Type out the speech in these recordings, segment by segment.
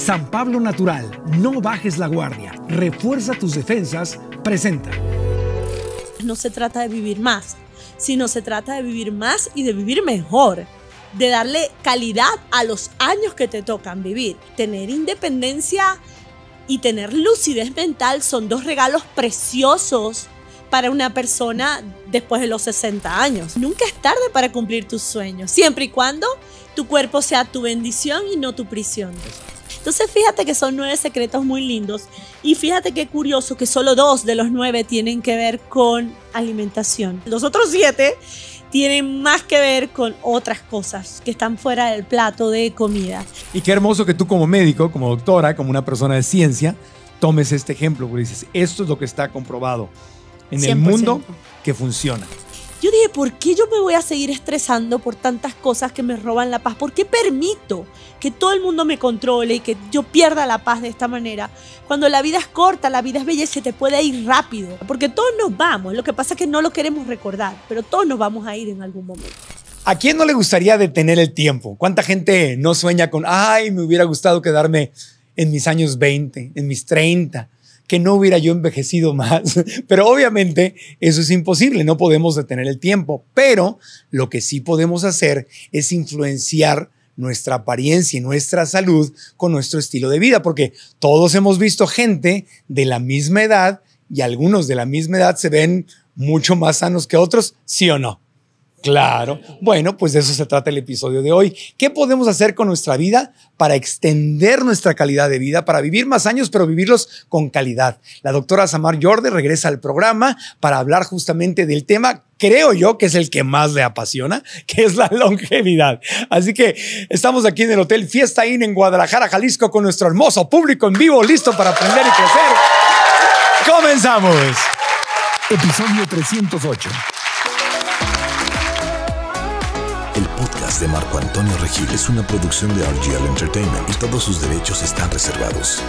San Pablo Natural, no bajes la guardia, refuerza tus defensas, presenta. No se trata de vivir más, sino se trata de vivir más y de vivir mejor, de darle calidad a los años que te tocan vivir. Tener independencia y tener lucidez mental son dos regalos preciosos para una persona después de los 60 años. Nunca es tarde para cumplir tus sueños, siempre y cuando tu cuerpo sea tu bendición y no tu prisión. Entonces fíjate que son nueve secretos muy lindos y fíjate qué curioso que solo dos de los nueve tienen que ver con alimentación. Los otros siete tienen más que ver con otras cosas que están fuera del plato de comida. Y qué hermoso que tú como médico, como doctora, como una persona de ciencia, tomes este ejemplo, porque dices, esto es lo que está comprobado en el mundo que funciona. Yo dije, ¿por qué yo me voy a seguir estresando por tantas cosas que me roban la paz? ¿Por qué permito que todo el mundo me controle y que yo pierda la paz de esta manera? Cuando la vida es corta, la vida es bella y se te puede ir rápido. Porque todos nos vamos. Lo que pasa es que no lo queremos recordar, pero todos nos vamos a ir en algún momento. ¿A quién no le gustaría detener el tiempo? ¿Cuánta gente no sueña con, ay, me hubiera gustado quedarme en mis años 20, en mis 30? que no hubiera yo envejecido más. Pero obviamente eso es imposible, no podemos detener el tiempo, pero lo que sí podemos hacer es influenciar nuestra apariencia y nuestra salud con nuestro estilo de vida, porque todos hemos visto gente de la misma edad y algunos de la misma edad se ven mucho más sanos que otros, ¿sí o no? Claro. Bueno, pues de eso se trata el episodio de hoy. ¿Qué podemos hacer con nuestra vida para extender nuestra calidad de vida, para vivir más años, pero vivirlos con calidad? La doctora Samar Jordi regresa al programa para hablar justamente del tema, creo yo, que es el que más le apasiona, que es la longevidad. Así que estamos aquí en el Hotel Fiesta Inn en Guadalajara, Jalisco, con nuestro hermoso público en vivo, listo para aprender y crecer. ¡Comenzamos! Episodio 308. de Marco Antonio Regil es una producción de RGL Entertainment y todos sus derechos están reservados.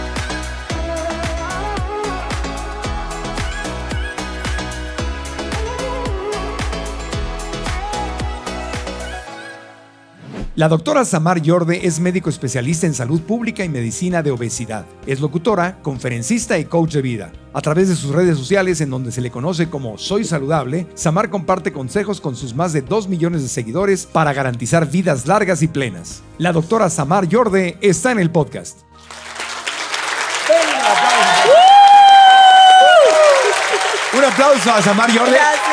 La doctora Samar Yorde es médico especialista en salud pública y medicina de obesidad. Es locutora, conferencista y coach de vida. A través de sus redes sociales, en donde se le conoce como Soy Saludable, Samar comparte consejos con sus más de 2 millones de seguidores para garantizar vidas largas y plenas. La doctora Samar Yorde está en el podcast. ¡Uh! Un aplauso a Samar Yorde. Gracias.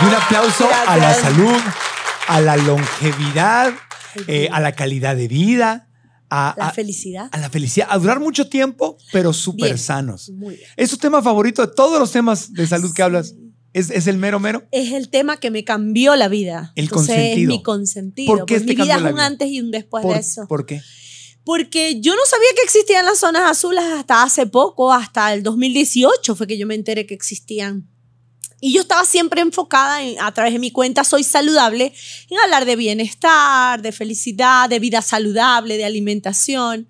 Y un aplauso a la salud, a la longevidad eh, a la calidad de vida. A la felicidad. A la felicidad, a durar mucho tiempo, pero súper sanos. ¿Es tu tema favorito de todos los temas de salud que hablas? ¿Es, el mero mero? Es el tema que me cambió la vida. El consentido. Es mi consentido. Pues, mi vida es un antes y un después de eso. ¿Por qué? Porque yo no sabía que existían las zonas azules hasta hace poco, hasta el 2018 fue que yo me enteré que existían. Y yo estaba siempre enfocada a través de mi cuenta Soy Saludable en hablar de bienestar, de felicidad, de vida saludable, de alimentación.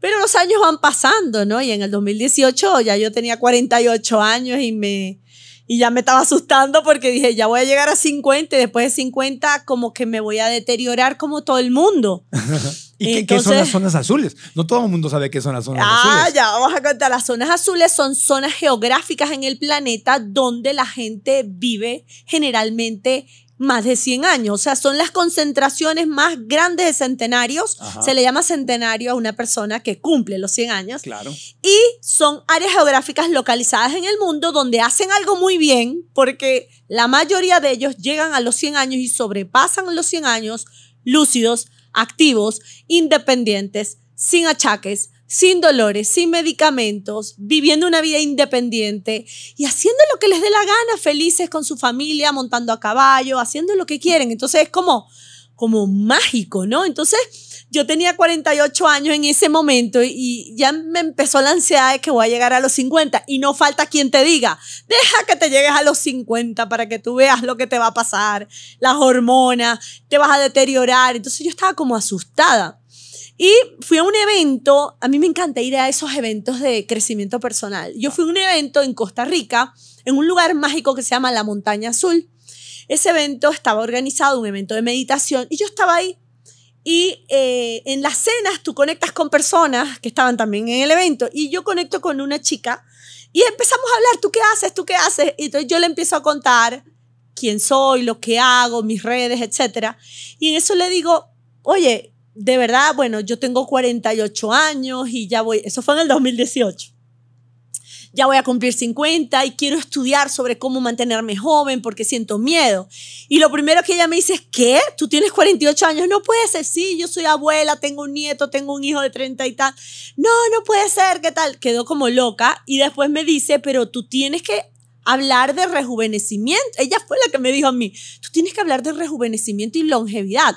Pero los años van pasando, ¿no? Y en el 2018 ya yo tenía 48 años y me, y ya me estaba asustando porque dije, ya voy a llegar a 50 y después de 50 como que me voy a deteriorar como todo el mundo. ¿Y Entonces, qué, son las zonas azules? No todo el mundo sabe qué son las zonas ah, azules. Ah, ya, vamos a contar. Las zonas azules son zonas geográficas en el planeta donde la gente vive generalmente más de 100 años. O sea, son las concentraciones más grandes de centenarios. Se le llama centenario a una persona que cumple los 100 años. Claro. Y son áreas geográficas localizadas en el mundo donde hacen algo muy bien, porque la mayoría de ellos llegan a los 100 años y sobrepasan los 100 años lúcidos, activos, independientes, sin achaques, sin dolores, sin medicamentos, viviendo una vida independiente y haciendo lo que les dé la gana, felices con su familia, montando a caballo, haciendo lo que quieren. Entonces es como, como mágico, ¿no? Entonces yo tenía 48 años en ese momento y ya me empezó la ansiedad de que voy a llegar a los 50 y no falta quien te diga, deja que te llegues a los 50 para que tú veas lo que te va a pasar, las hormonas, te vas a deteriorar. Entonces yo estaba como asustada. Y fui a un evento, a mí me encanta ir a esos eventos de crecimiento personal. Yo fui a un evento en Costa Rica, en un lugar mágico que se llama La Montaña Azul. Ese evento estaba organizado, un evento de meditación, y yo estaba ahí. Y eh, en las cenas tú conectas con personas que estaban también en el evento, y yo conecto con una chica, y empezamos a hablar, ¿tú qué haces? ¿Tú qué haces? Y entonces yo le empiezo a contar quién soy, lo que hago, mis redes, etc. Y en eso le digo, oye, de verdad, bueno, yo tengo 48 años y ya voy, eso fue en el 2018. Ya voy a cumplir 50 y quiero estudiar sobre cómo mantenerme joven porque siento miedo. Y lo primero que ella me dice es, ¿qué? ¿Tú tienes 48 años? No puede ser, sí, yo soy abuela, tengo un nieto, tengo un hijo de 30 y tal. No, no puede ser, ¿qué tal? Quedó como loca y después me dice, pero tú tienes que hablar de rejuvenecimiento. Ella fue la que me dijo a mí, tú tienes que hablar de rejuvenecimiento y longevidad.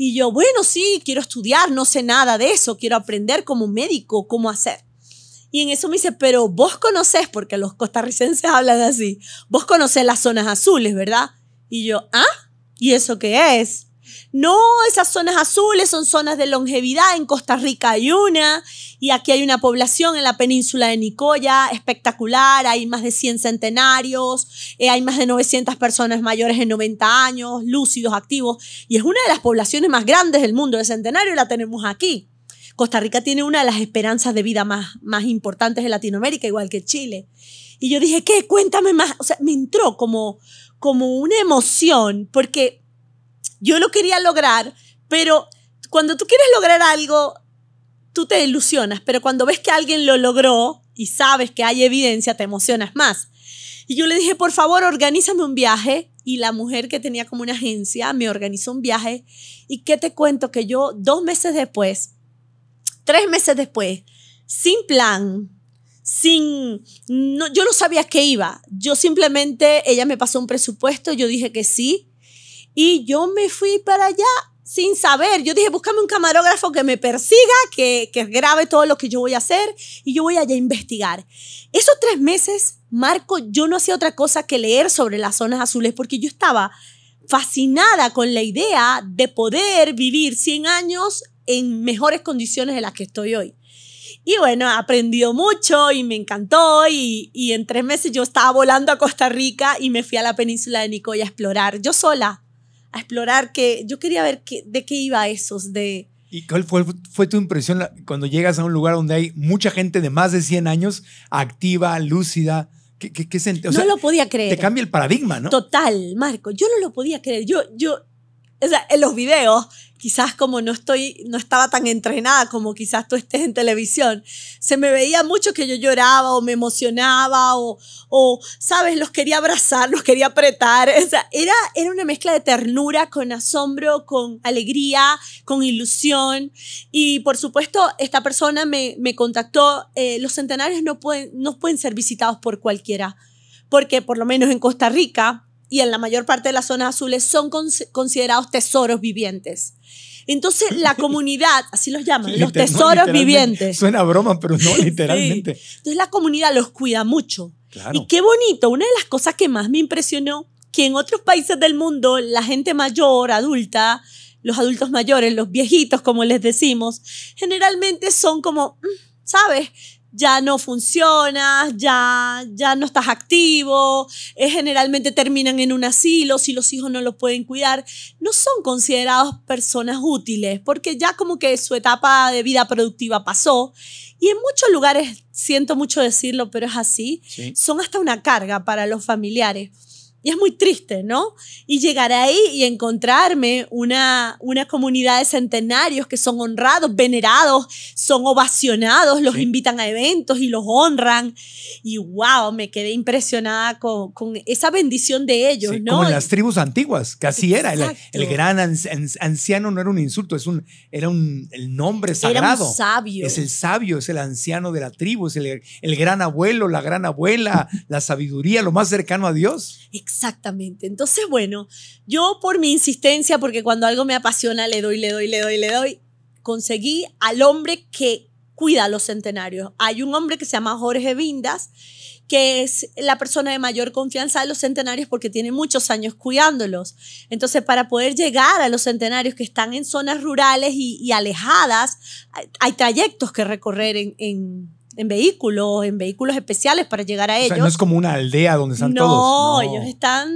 Y yo, bueno, sí, quiero estudiar, no sé nada de eso, quiero aprender como médico cómo hacer. Y en eso me dice, pero vos conocés, porque los costarricenses hablan así, vos conocés las zonas azules, ¿verdad? Y yo, ¿ah? ¿Y eso qué es? No, esas zonas azules son zonas de longevidad. En Costa Rica hay una y aquí hay una población en la península de Nicoya espectacular. Hay más de 100 centenarios, eh, hay más de 900 personas mayores de 90 años, lúcidos, activos. Y es una de las poblaciones más grandes del mundo de centenario y la tenemos aquí. Costa Rica tiene una de las esperanzas de vida más, más importantes de Latinoamérica, igual que Chile. Y yo dije, ¿qué? Cuéntame más. O sea, me entró como, como una emoción porque yo lo quería lograr, pero cuando tú quieres lograr algo, tú te ilusionas, pero cuando ves que alguien lo logró y sabes que hay evidencia, te emocionas más. Y yo le dije, por favor, organízame un viaje. Y la mujer que tenía como una agencia me organizó un viaje. ¿Y qué te cuento? Que yo dos meses después, tres meses después, sin plan, sin, no, yo no sabía qué iba. Yo simplemente, ella me pasó un presupuesto, yo dije que sí, y yo me fui para allá sin saber. Yo dije, búscame un camarógrafo que me persiga, que, que grabe todo lo que yo voy a hacer y yo voy allá a investigar. Esos tres meses, Marco, yo no hacía otra cosa que leer sobre las zonas azules porque yo estaba fascinada con la idea de poder vivir 100 años en mejores condiciones de las que estoy hoy. Y bueno, aprendió mucho y me encantó y, y en tres meses yo estaba volando a Costa Rica y me fui a la península de Nicoya a explorar yo sola a explorar, que yo quería ver que, de qué iba esos, de... ¿Y cuál fue, fue, tu impresión cuando llegas a un lugar donde hay mucha gente de más de 100 años, activa, lúcida? ¿Qué, qué, qué no lo podía creer. Te cambia el paradigma, ¿no? Total, Marco. Yo no lo podía creer. Yo, yo, o sea, en los videos quizás como no estoy, no estaba tan entrenada como quizás tú estés en televisión, se me veía mucho que yo lloraba o me emocionaba o, o sabes, los quería abrazar, los quería apretar. O sea, era, era una mezcla de ternura con asombro, con alegría, con ilusión. Y por supuesto, esta persona me, me contactó, eh, los centenarios no pueden, no pueden ser visitados por cualquiera, porque por lo menos en Costa Rica, y en la mayor parte de las zonas azules son considerados tesoros vivientes. Entonces, la comunidad, así los llaman, los tesoros vivientes. Suena broma, pero no literalmente. Entonces, la comunidad los cuida mucho. Y qué bonito, una de las cosas que más me impresionó, que en otros países del mundo, la gente mayor, adulta, los adultos mayores, los viejitos, como les decimos, generalmente son como, mm, ¿sabes? ya no funcionas, ya, ya no estás activo, eh, generalmente terminan en un asilo si los hijos no los pueden cuidar, no son considerados personas útiles porque ya como que su etapa de vida productiva pasó y en muchos lugares, siento mucho decirlo, pero es así, son hasta una carga para los familiares. Y es muy triste, ¿no? Y llegar ahí y encontrarme una, una comunidad de centenarios que son honrados, venerados, son ovacionados, los invitan a eventos y los honran. Y wow, me quedé impresionada con, esa bendición de ellos, ¿no? Como las tribus antiguas, que así era. El, gran anciano no era un insulto, es un, era un, el nombre sagrado. Era sabio. Es el sabio, es el anciano de la tribu, es el, gran abuelo, la gran abuela, la sabiduría, lo más cercano a Dios. Exactamente. Entonces, bueno, yo por mi insistencia, porque cuando algo me apasiona, le doy, le doy, le doy, le doy, conseguí al hombre que cuida a los centenarios. Hay un hombre que se llama Jorge Vindas, que es la persona de mayor confianza de los centenarios porque tiene muchos años cuidándolos. Entonces, para poder llegar a los centenarios que están en zonas rurales y, alejadas, hay, trayectos que recorrer en en vehículos, en vehículos especiales para llegar a o ellos. Sea, no es como una aldea donde están todos. No, ellos están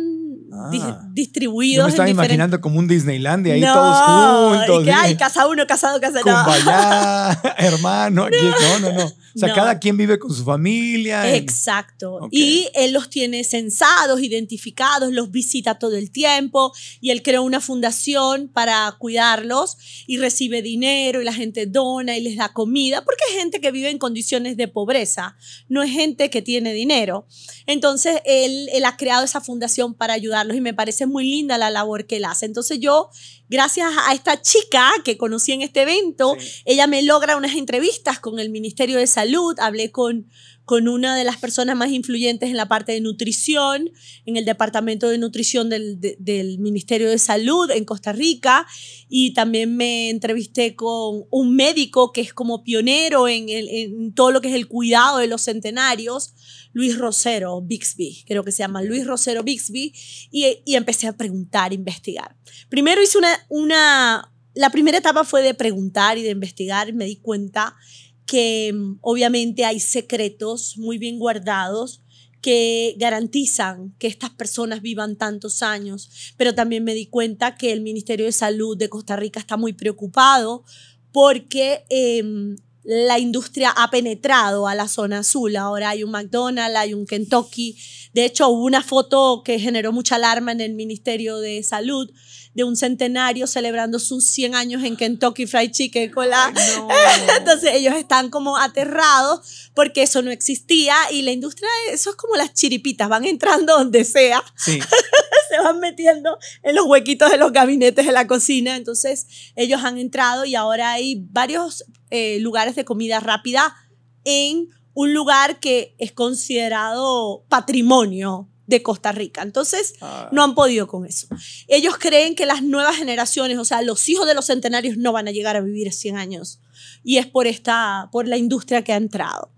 ah. distribuidos. Yo me estaba imaginando como un Disneyland y ahí todos juntos. Y que, ¿eh? casa uno, casado, casa nada. hermano, no, no, no. O sea, cada quien vive con su familia. Exacto. Y él los tiene censados, identificados, los visita todo el tiempo y él creó una fundación para cuidarlos y recibe dinero y la gente dona y les da comida, porque es gente que vive en condiciones de pobreza, no es gente que tiene dinero. Entonces, él, él ha creado esa fundación para ayudarlos y me parece muy linda la labor que él hace. Entonces, yo gracias a esta chica que conocí en este evento, ella me logra unas entrevistas con el Ministerio de Salud, hablé con, con una de las personas más influyentes en la parte de nutrición, en el Departamento de Nutrición del, Ministerio de Salud en Costa Rica, y también me entrevisté con un médico que es como pionero en, en todo lo que es el cuidado de los centenarios Luis Rosero Bixby, creo que se llama Luis Rosero Bixby, y, empecé a preguntar, investigar. Primero hice una, una, la primera etapa fue de preguntar y de investigar, y me di cuenta que mm, obviamente hay secretos muy bien guardados que garantizan que estas personas vivan tantos años, pero también me di cuenta que el Ministerio de Salud de Costa Rica está muy preocupado porque em, la industria ha penetrado a la zona azul. Ahora hay un McDonald's, hay un Kentucky. De hecho, hubo una foto que generó mucha alarma en el Ministerio de Salud de un centenario celebrando sus 100 años en Kentucky Fried Chicken con Entonces ellos están como aterrados porque eso no existía y la industria, eso es como las chiripitas, van entrando donde sea, se van metiendo en los huequitos de los gabinetes de la cocina, entonces ellos han entrado y ahora hay varios eh, lugares de comida rápida en un lugar que es considerado patrimonio de Costa Rica. Entonces, ah. no han podido con eso. Ellos creen que las nuevas generaciones, o sea, los hijos de los centenarios no van a llegar a vivir 100 años. Y es por, esta, por la industria que ha entrado.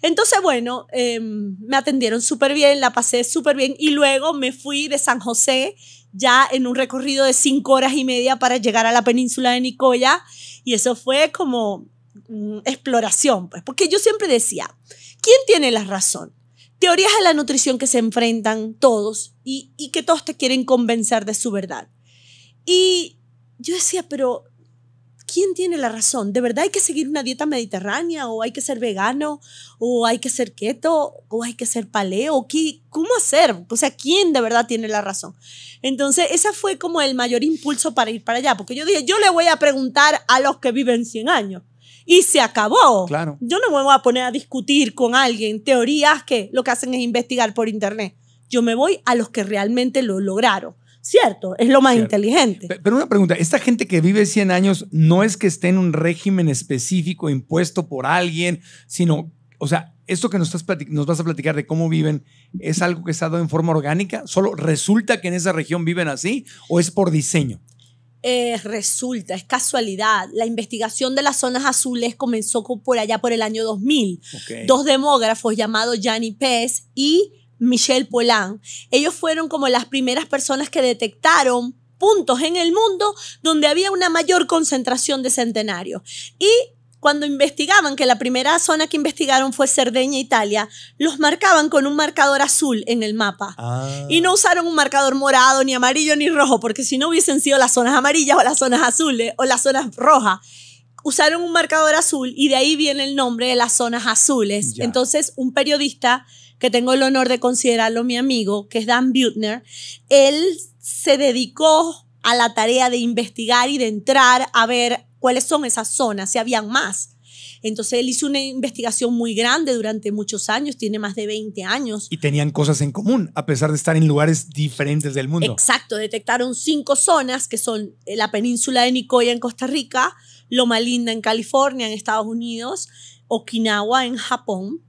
Entonces, bueno, em, me atendieron súper bien, la pasé súper bien y luego me fui de San José ya en un recorrido de cinco horas y media para llegar a la península de Nicoya y eso fue como mm, exploración, pues, porque yo siempre decía, ¿quién tiene la razón? teorías de la nutrición que se enfrentan todos y, que todos te quieren convencer de su verdad. Y yo decía, pero ¿quién tiene la razón? ¿De verdad hay que seguir una dieta mediterránea o hay que ser vegano o hay que ser keto o hay que ser paleo? ¿Cómo hacer? O sea, ¿quién de verdad tiene la razón? Entonces, ese fue como el mayor impulso para ir para allá, porque yo dije, yo le voy a preguntar a los que viven 100 años y se acabó. Claro. Yo no me voy a poner a discutir con alguien teorías que lo que hacen es investigar por internet. Yo me voy a los que realmente lo lograron. Cierto, es lo más inteligente. Pero una pregunta, ¿esta gente que vive 100 años no es que esté en un régimen específico impuesto por alguien, sino, o sea, esto que nos, estás nos vas a platicar de cómo viven, ¿es algo que está dado en forma orgánica? ¿Solo resulta que en esa región viven así o es por diseño? Eh, resulta, es casualidad, la investigación de las zonas azules comenzó por allá por el año 2000. Dos demógrafos llamados Gianni Pez y Michel Polan. Ellos fueron como las primeras personas que detectaron puntos en el mundo donde había una mayor concentración de centenarios. Y cuando investigaban, que la primera zona que investigaron fue Cerdeña, Italia, los marcaban con un marcador azul en el mapa. Ah. Y no usaron un marcador morado, ni amarillo, ni rojo, porque si no hubiesen sido las zonas amarillas o las zonas azules o las zonas rojas usaron un marcador azul y de ahí viene el nombre de las zonas azules. Entonces, un periodista que tengo el honor de considerarlo mi amigo, que es Dan Butner, él se dedicó a la tarea de investigar y de entrar a ver cuáles son esas zonas, si habían más. Entonces él hizo una investigación muy grande durante muchos años, tiene más de 20 años. Y tenían cosas en común, a pesar de estar en lugares diferentes del mundo. Exacto, detectaron cinco zonas que son eh, la península de Nicoya en Costa Rica, Loma Linda en California, en Estados Unidos, Okinawa en Japón,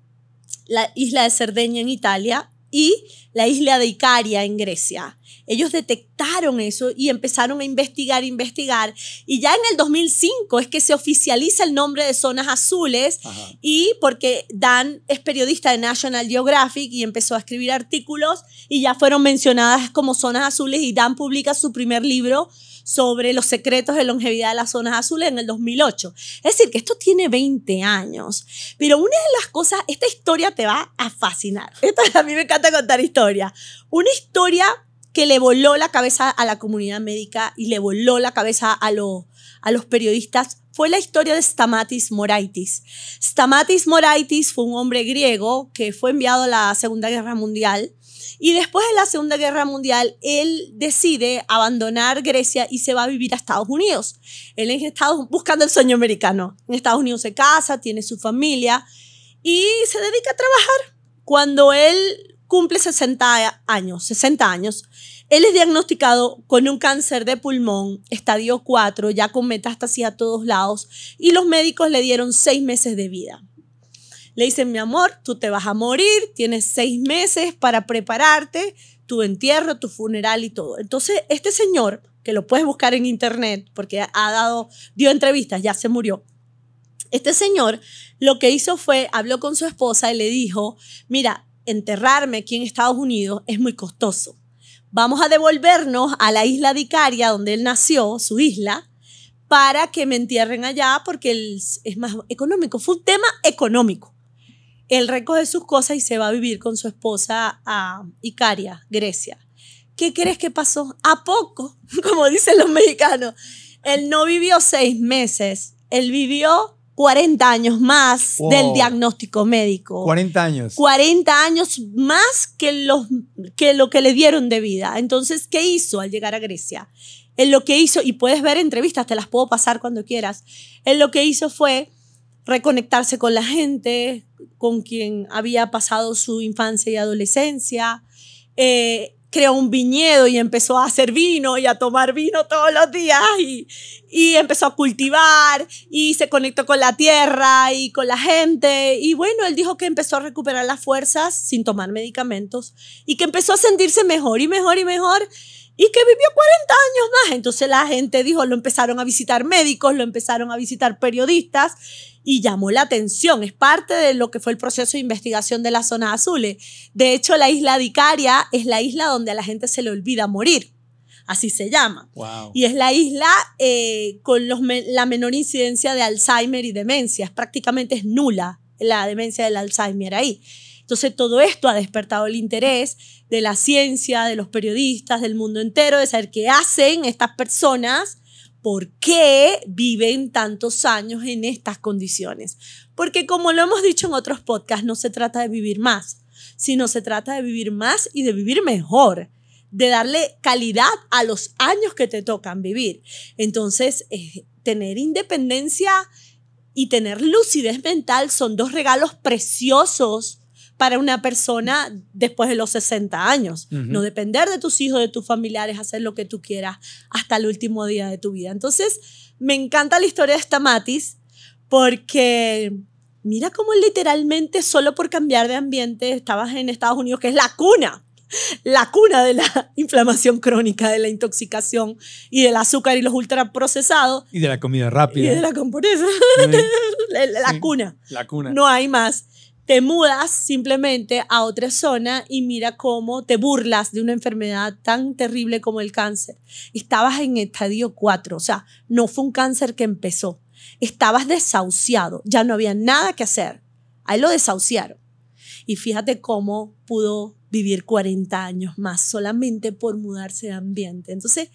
la isla de Cerdeña en Italia y la isla de Icaria en Grecia. Ellos detectaron eso y empezaron a investigar, investigar. Y ya en el 2005 es que se oficializa el nombre de zonas azules y porque Dan es periodista de National Geographic y empezó a escribir artículos y ya fueron mencionadas como zonas azules y Dan publica su primer libro sobre los secretos de longevidad de las zonas azules en el 2008. Es decir, que esto tiene 20 años. Pero una de las cosas, esta historia te va a fascinar. Esto, a mí me encanta contar historias. Una historia que le voló la cabeza a la comunidad médica y le voló la cabeza a, a los periodistas fue la historia de Stamatis Moraitis. Stamatis Moraitis fue un hombre griego que fue enviado a la Segunda Guerra Mundial y después de la Segunda Guerra Mundial, él decide abandonar Grecia y se va a vivir a Estados Unidos. Él en Estados buscando el sueño americano. En Estados Unidos se casa, tiene su familia y se dedica a trabajar. Cuando él cumple 60 años, 60 años, él es diagnosticado con un cáncer de pulmón, estadio 4, ya con metástasis a todos lados, y los médicos le dieron seis meses de vida. Le dicen, mi amor, tú te vas a morir, tienes seis meses para prepararte, tu entierro, tu funeral y todo. Entonces, este señor, que lo puedes buscar en internet, porque ha dado, dio entrevistas, ya se murió. Este señor lo que hizo fue, habló con su esposa y le dijo, mira, enterrarme aquí en Estados Unidos es muy costoso. Vamos a devolvernos a la isla de Icaria, donde él nació, su isla, para que me entierren allá porque es más económico. Fue un tema económico. Él recoge sus cosas y se va a vivir con su esposa a Icaria, Grecia. ¿Qué crees que pasó? A poco, como dicen los mexicanos. Él no vivió seis meses, él vivió 40 años más del diagnóstico médico. 40 años. 40 años más que, los, que lo que le dieron de vida. Entonces, ¿qué hizo al llegar a Grecia? ¿En lo que hizo, y puedes ver entrevistas, te las puedo pasar cuando quieras, En lo que hizo fue reconectarse con la gente, con quien había pasado su infancia y adolescencia. Eh, creó un viñedo y empezó a hacer vino y a tomar vino todos los días y, y, empezó a cultivar y se conectó con la tierra y con la gente. Y bueno, él dijo que empezó a recuperar las fuerzas sin tomar medicamentos y que empezó a sentirse mejor y mejor y mejor y que vivió 40 años más. Entonces la gente dijo, lo empezaron a visitar médicos, lo empezaron a visitar periodistas y llamó la atención. Es parte de lo que fue el proceso de investigación de la zona azul De hecho, la isla de Icaria es la isla donde a la gente se le olvida morir. Así se llama. Y es la isla eh, con los, la menor incidencia de Alzheimer y demencias. Prácticamente es nula la demencia del Alzheimer ahí. Entonces todo esto ha despertado el interés de la ciencia, de los periodistas, del mundo entero, de saber qué hacen estas personas por qué viven tantos años en estas condiciones. Porque como lo hemos dicho en otros podcasts, no se trata de vivir más, sino se trata de vivir más y de vivir mejor de darle calidad a los años que te tocan vivir. Entonces, eh, tener independencia y tener lucidez mental son dos regalos preciosos para una persona después de los 60 años. No depender de tus hijos, de tus familiares, hacer lo que tú quieras hasta el último día de tu vida. Entonces, me encanta la historia de esta Matis porque mira cómo literalmente solo por cambiar de ambiente estabas en Estados Unidos, que es la cuna, la cuna de la inflamación crónica, de la intoxicación y del azúcar y los ultraprocesados. Y de la comida rápida. Y de la la, cuna. La cuna. No hay más te mudas simplemente a otra zona y mira cómo te burlas de una enfermedad tan terrible como el cáncer. Estabas en estadio 4, o sea, no fue un cáncer que empezó. Estabas desahuciado, ya no había nada que hacer. Ahí lo desahuciaron. Y fíjate cómo pudo vivir 40 años más solamente por mudarse de ambiente. Entonces,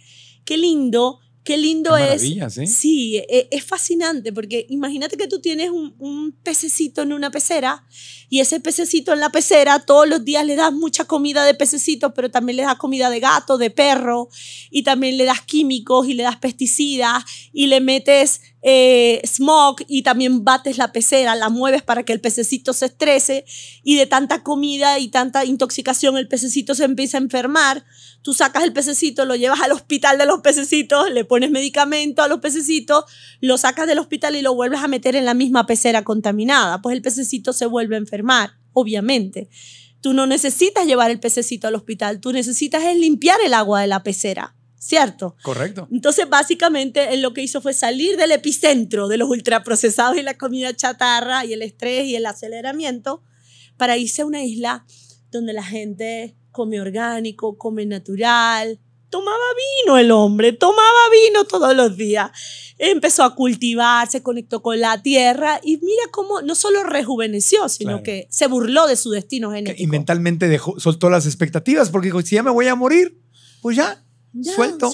qué lindo Qué lindo es. Sí, e, es, fascinante porque imagínate que tú tienes un, un, pececito en una pecera y ese pececito en la pecera todos los días le das mucha comida de pececito, pero también le das comida de gato, de perro y también le das químicos y le das pesticidas y le metes eh, smog y también bates la pecera, la mueves para que el pececito se estrese y de tanta comida y tanta intoxicación el pececito se empieza a enfermar. Tú sacas el pececito, lo llevas al hospital de los pececitos, le pones medicamento a los pececitos, lo sacas del hospital y lo vuelves a meter en la misma pecera contaminada. Pues el pececito se vuelve a enfermar, obviamente. Tú no necesitas llevar el pececito al hospital, tú necesitas es limpiar el agua de la pecera. ¿cierto? Correcto. Entonces, básicamente, él lo que hizo fue salir del epicentro de los ultraprocesados y la comida chatarra y el estrés y el aceleramiento para irse a una isla donde la gente come orgánico, come natural. Tomaba vino el hombre, tomaba vino todos los días. Empezó a cultivar, se conectó con la tierra y mira cómo no solo rejuveneció, sino que se burló de su destino genético. Y mentalmente dejó, soltó las expectativas porque dijo, si ya me voy a morir, pues ya, suelto,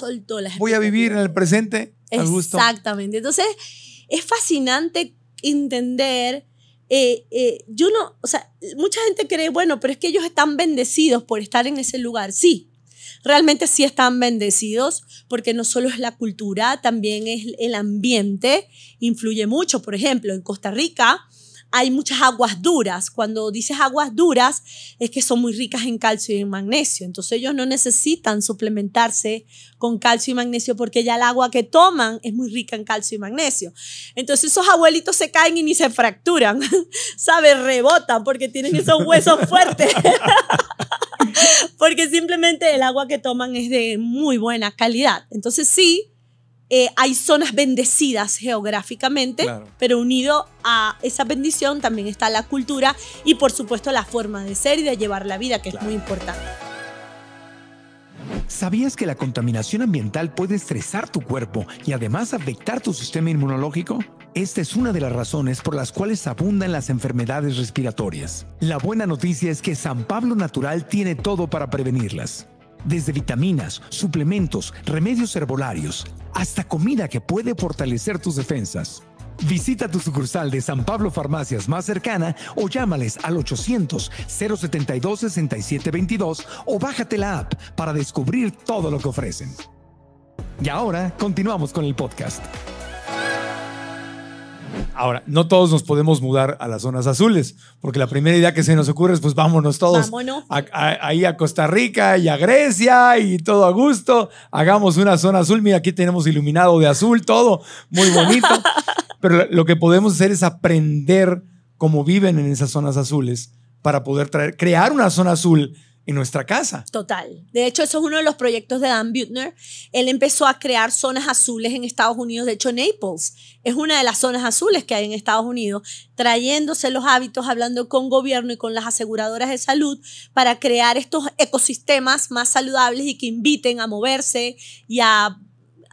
voy a vivir en el presente. Exactamente. Entonces, es fascinante entender. Eh, eh, yo no, o sea, mucha gente cree, bueno, pero es que ellos están bendecidos por estar en ese lugar. Sí, realmente sí están bendecidos, porque no solo es la cultura, también es el ambiente, influye mucho. Por ejemplo, en Costa Rica, hay muchas aguas duras. Cuando dices aguas duras es que son muy ricas en calcio y en magnesio. Entonces ellos no necesitan suplementarse con calcio y magnesio porque ya el agua que toman es muy rica en calcio y magnesio. Entonces esos abuelitos se caen y ni se fracturan, ¿sabes? Rebotan porque tienen esos huesos fuertes. porque simplemente el agua que toman es de muy buena calidad. Entonces sí, eh, hay zonas bendecidas geográficamente, pero unido a esa bendición también está la cultura y por supuesto la forma de ser y de llevar la vida, que es muy importante. ¿Sabías que la contaminación ambiental puede estresar tu cuerpo y además afectar tu sistema inmunológico? Esta es una de las razones por las cuales abundan las enfermedades respiratorias. La buena noticia es que San Pablo Natural tiene todo para prevenirlas desde vitaminas, suplementos, remedios herbolarios, hasta comida que puede fortalecer tus defensas. Visita tu sucursal de San Pablo Farmacias más cercana o llámales al 800-072-6722 o bájate la app para descubrir todo lo que ofrecen. Y ahora continuamos con el podcast. Ahora, no todos nos podemos mudar a las zonas azules, porque la primera idea que se nos ocurre es pues vámonos todos ahí a Costa Rica y a Grecia y todo a gusto, hagamos una zona azul, mira aquí tenemos iluminado de azul, todo muy bonito, pero lo que podemos hacer es aprender cómo viven en esas zonas azules para poder crear una zona azul en nuestra casa. Total. De hecho, eso es uno de los proyectos de Dan Buettner. Él empezó a crear zonas azules en Estados Unidos. De hecho, Naples es una de las zonas azules que hay en Estados Unidos, trayéndose los hábitos, hablando con gobierno y con las aseguradoras de salud para crear estos ecosistemas más saludables y que inviten a moverse y a,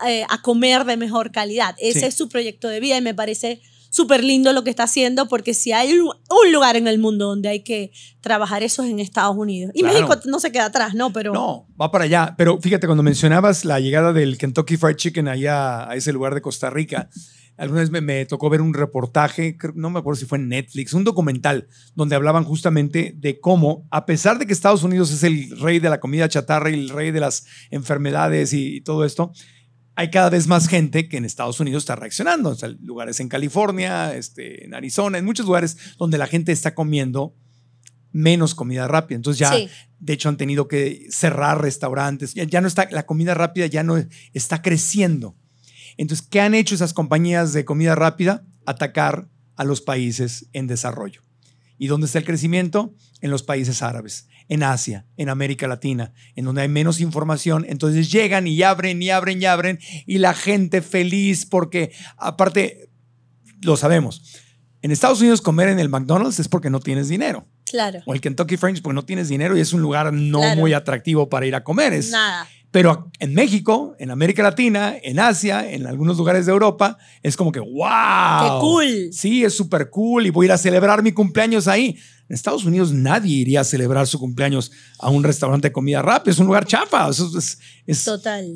eh, comer de mejor calidad. Ese es su proyecto de vida y me parece súper lindo lo que está haciendo, porque si hay un lugar en el mundo donde hay que trabajar eso es en Estados Unidos. Y México no se queda atrás, ¿no? Pero... No, va para allá. Pero fíjate, cuando mencionabas la llegada del Kentucky Fried Chicken allá a ese lugar de Costa Rica, alguna vez me, tocó ver un reportaje, no me acuerdo si fue en Netflix, un documental donde hablaban justamente de cómo, a pesar de que Estados Unidos es el rey de la comida chatarra y el rey de las enfermedades y todo esto, hay cada vez más gente que en Estados Unidos está reaccionando. O lugares en California, este, en Arizona, en muchos lugares donde la gente está comiendo menos comida rápida. Entonces ya, de hecho, han tenido que cerrar restaurantes. ya, no está, la comida rápida ya no está creciendo. Entonces, ¿qué han hecho esas compañías de comida rápida? Atacar a los países en desarrollo. ¿Y dónde está el crecimiento? En los países árabes, en Asia, en América Latina, en donde hay menos información. Entonces llegan y abren y abren y abren y la gente feliz porque aparte, lo sabemos, en Estados Unidos comer en el McDonald's es porque no tienes dinero. Claro. O el Kentucky French porque no tienes dinero y es un lugar no muy atractivo para ir a comer. Es, Nada. Pero en México, en América Latina, en Asia, en algunos lugares de Europa, es como que, wow. ¡Qué cool! Sí, es súper cool y voy a ir a celebrar mi cumpleaños ahí. En Estados Unidos nadie iría a celebrar su cumpleaños a un restaurante de comida rápida, es un lugar chafa. Eso es, total,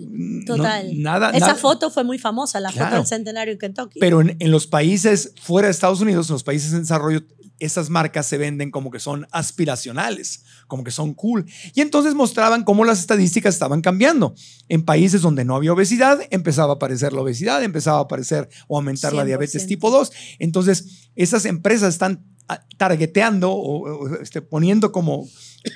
total. nada, Esa foto fue muy famosa, la foto del centenario en Kentucky. Pero en, en, los países fuera de Estados Unidos, en los países en desarrollo, esas marcas se venden como que son aspiracionales, como que son cool. Y entonces mostraban cómo las estadísticas estaban cambiando. En países donde no había obesidad, empezaba a aparecer la obesidad, empezaba a aparecer o aumentar la diabetes tipo 2. Entonces, esas empresas están targeteando o, este, poniendo como,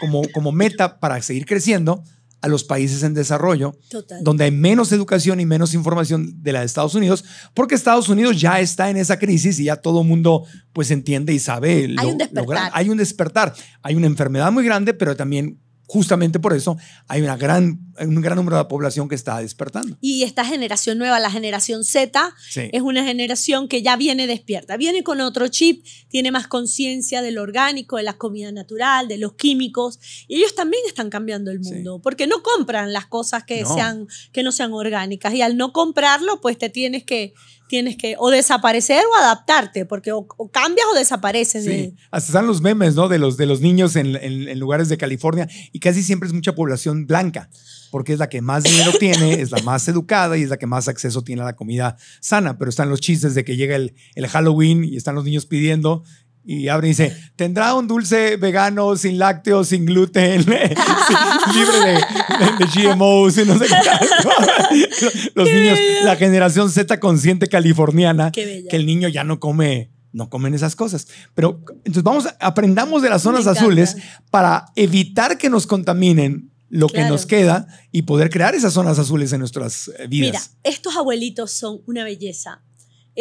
como, como meta para seguir creciendo a los países en desarrollo, donde hay menos educación y menos información de la de Estados Unidos, porque Estados Unidos ya está en esa crisis y ya todo el mundo pues entiende y sabe. Hay un despertar. hay un despertar. Hay una enfermedad muy grande, pero también justamente por eso hay una gran, un gran número de población que está despertando. Y esta generación nueva, la generación Z, es una generación que ya viene despierta, viene con otro chip, tiene más conciencia del orgánico, de la comida natural, de los químicos, y ellos también están cambiando el mundo, porque no compran las cosas que, Sean, que no sean orgánicas, y al no comprarlo, pues te tienes que tienes que o desaparecer o adaptarte, porque o, cambias o desapareces. Sí. Hasta están los memes, ¿no? De los, de los niños en, en, lugares de California y casi siempre es mucha población blanca, porque es la que más dinero tiene, es la más educada y es la que más acceso tiene a la comida sana. Pero están los chistes de que llega el, el Halloween y están los niños pidiendo y abre y dice, tendrá un dulce vegano, sin lácteos, sin gluten, libre de, GMOs y no sé qué. Los niños, la generación Z consciente californiana, que el niño ya no come, no comen esas cosas. Pero entonces vamos, aprendamos de las zonas azules para evitar que nos contaminen lo que nos queda y poder crear esas zonas azules en nuestras eh, vidas. Mira, estos abuelitos son una belleza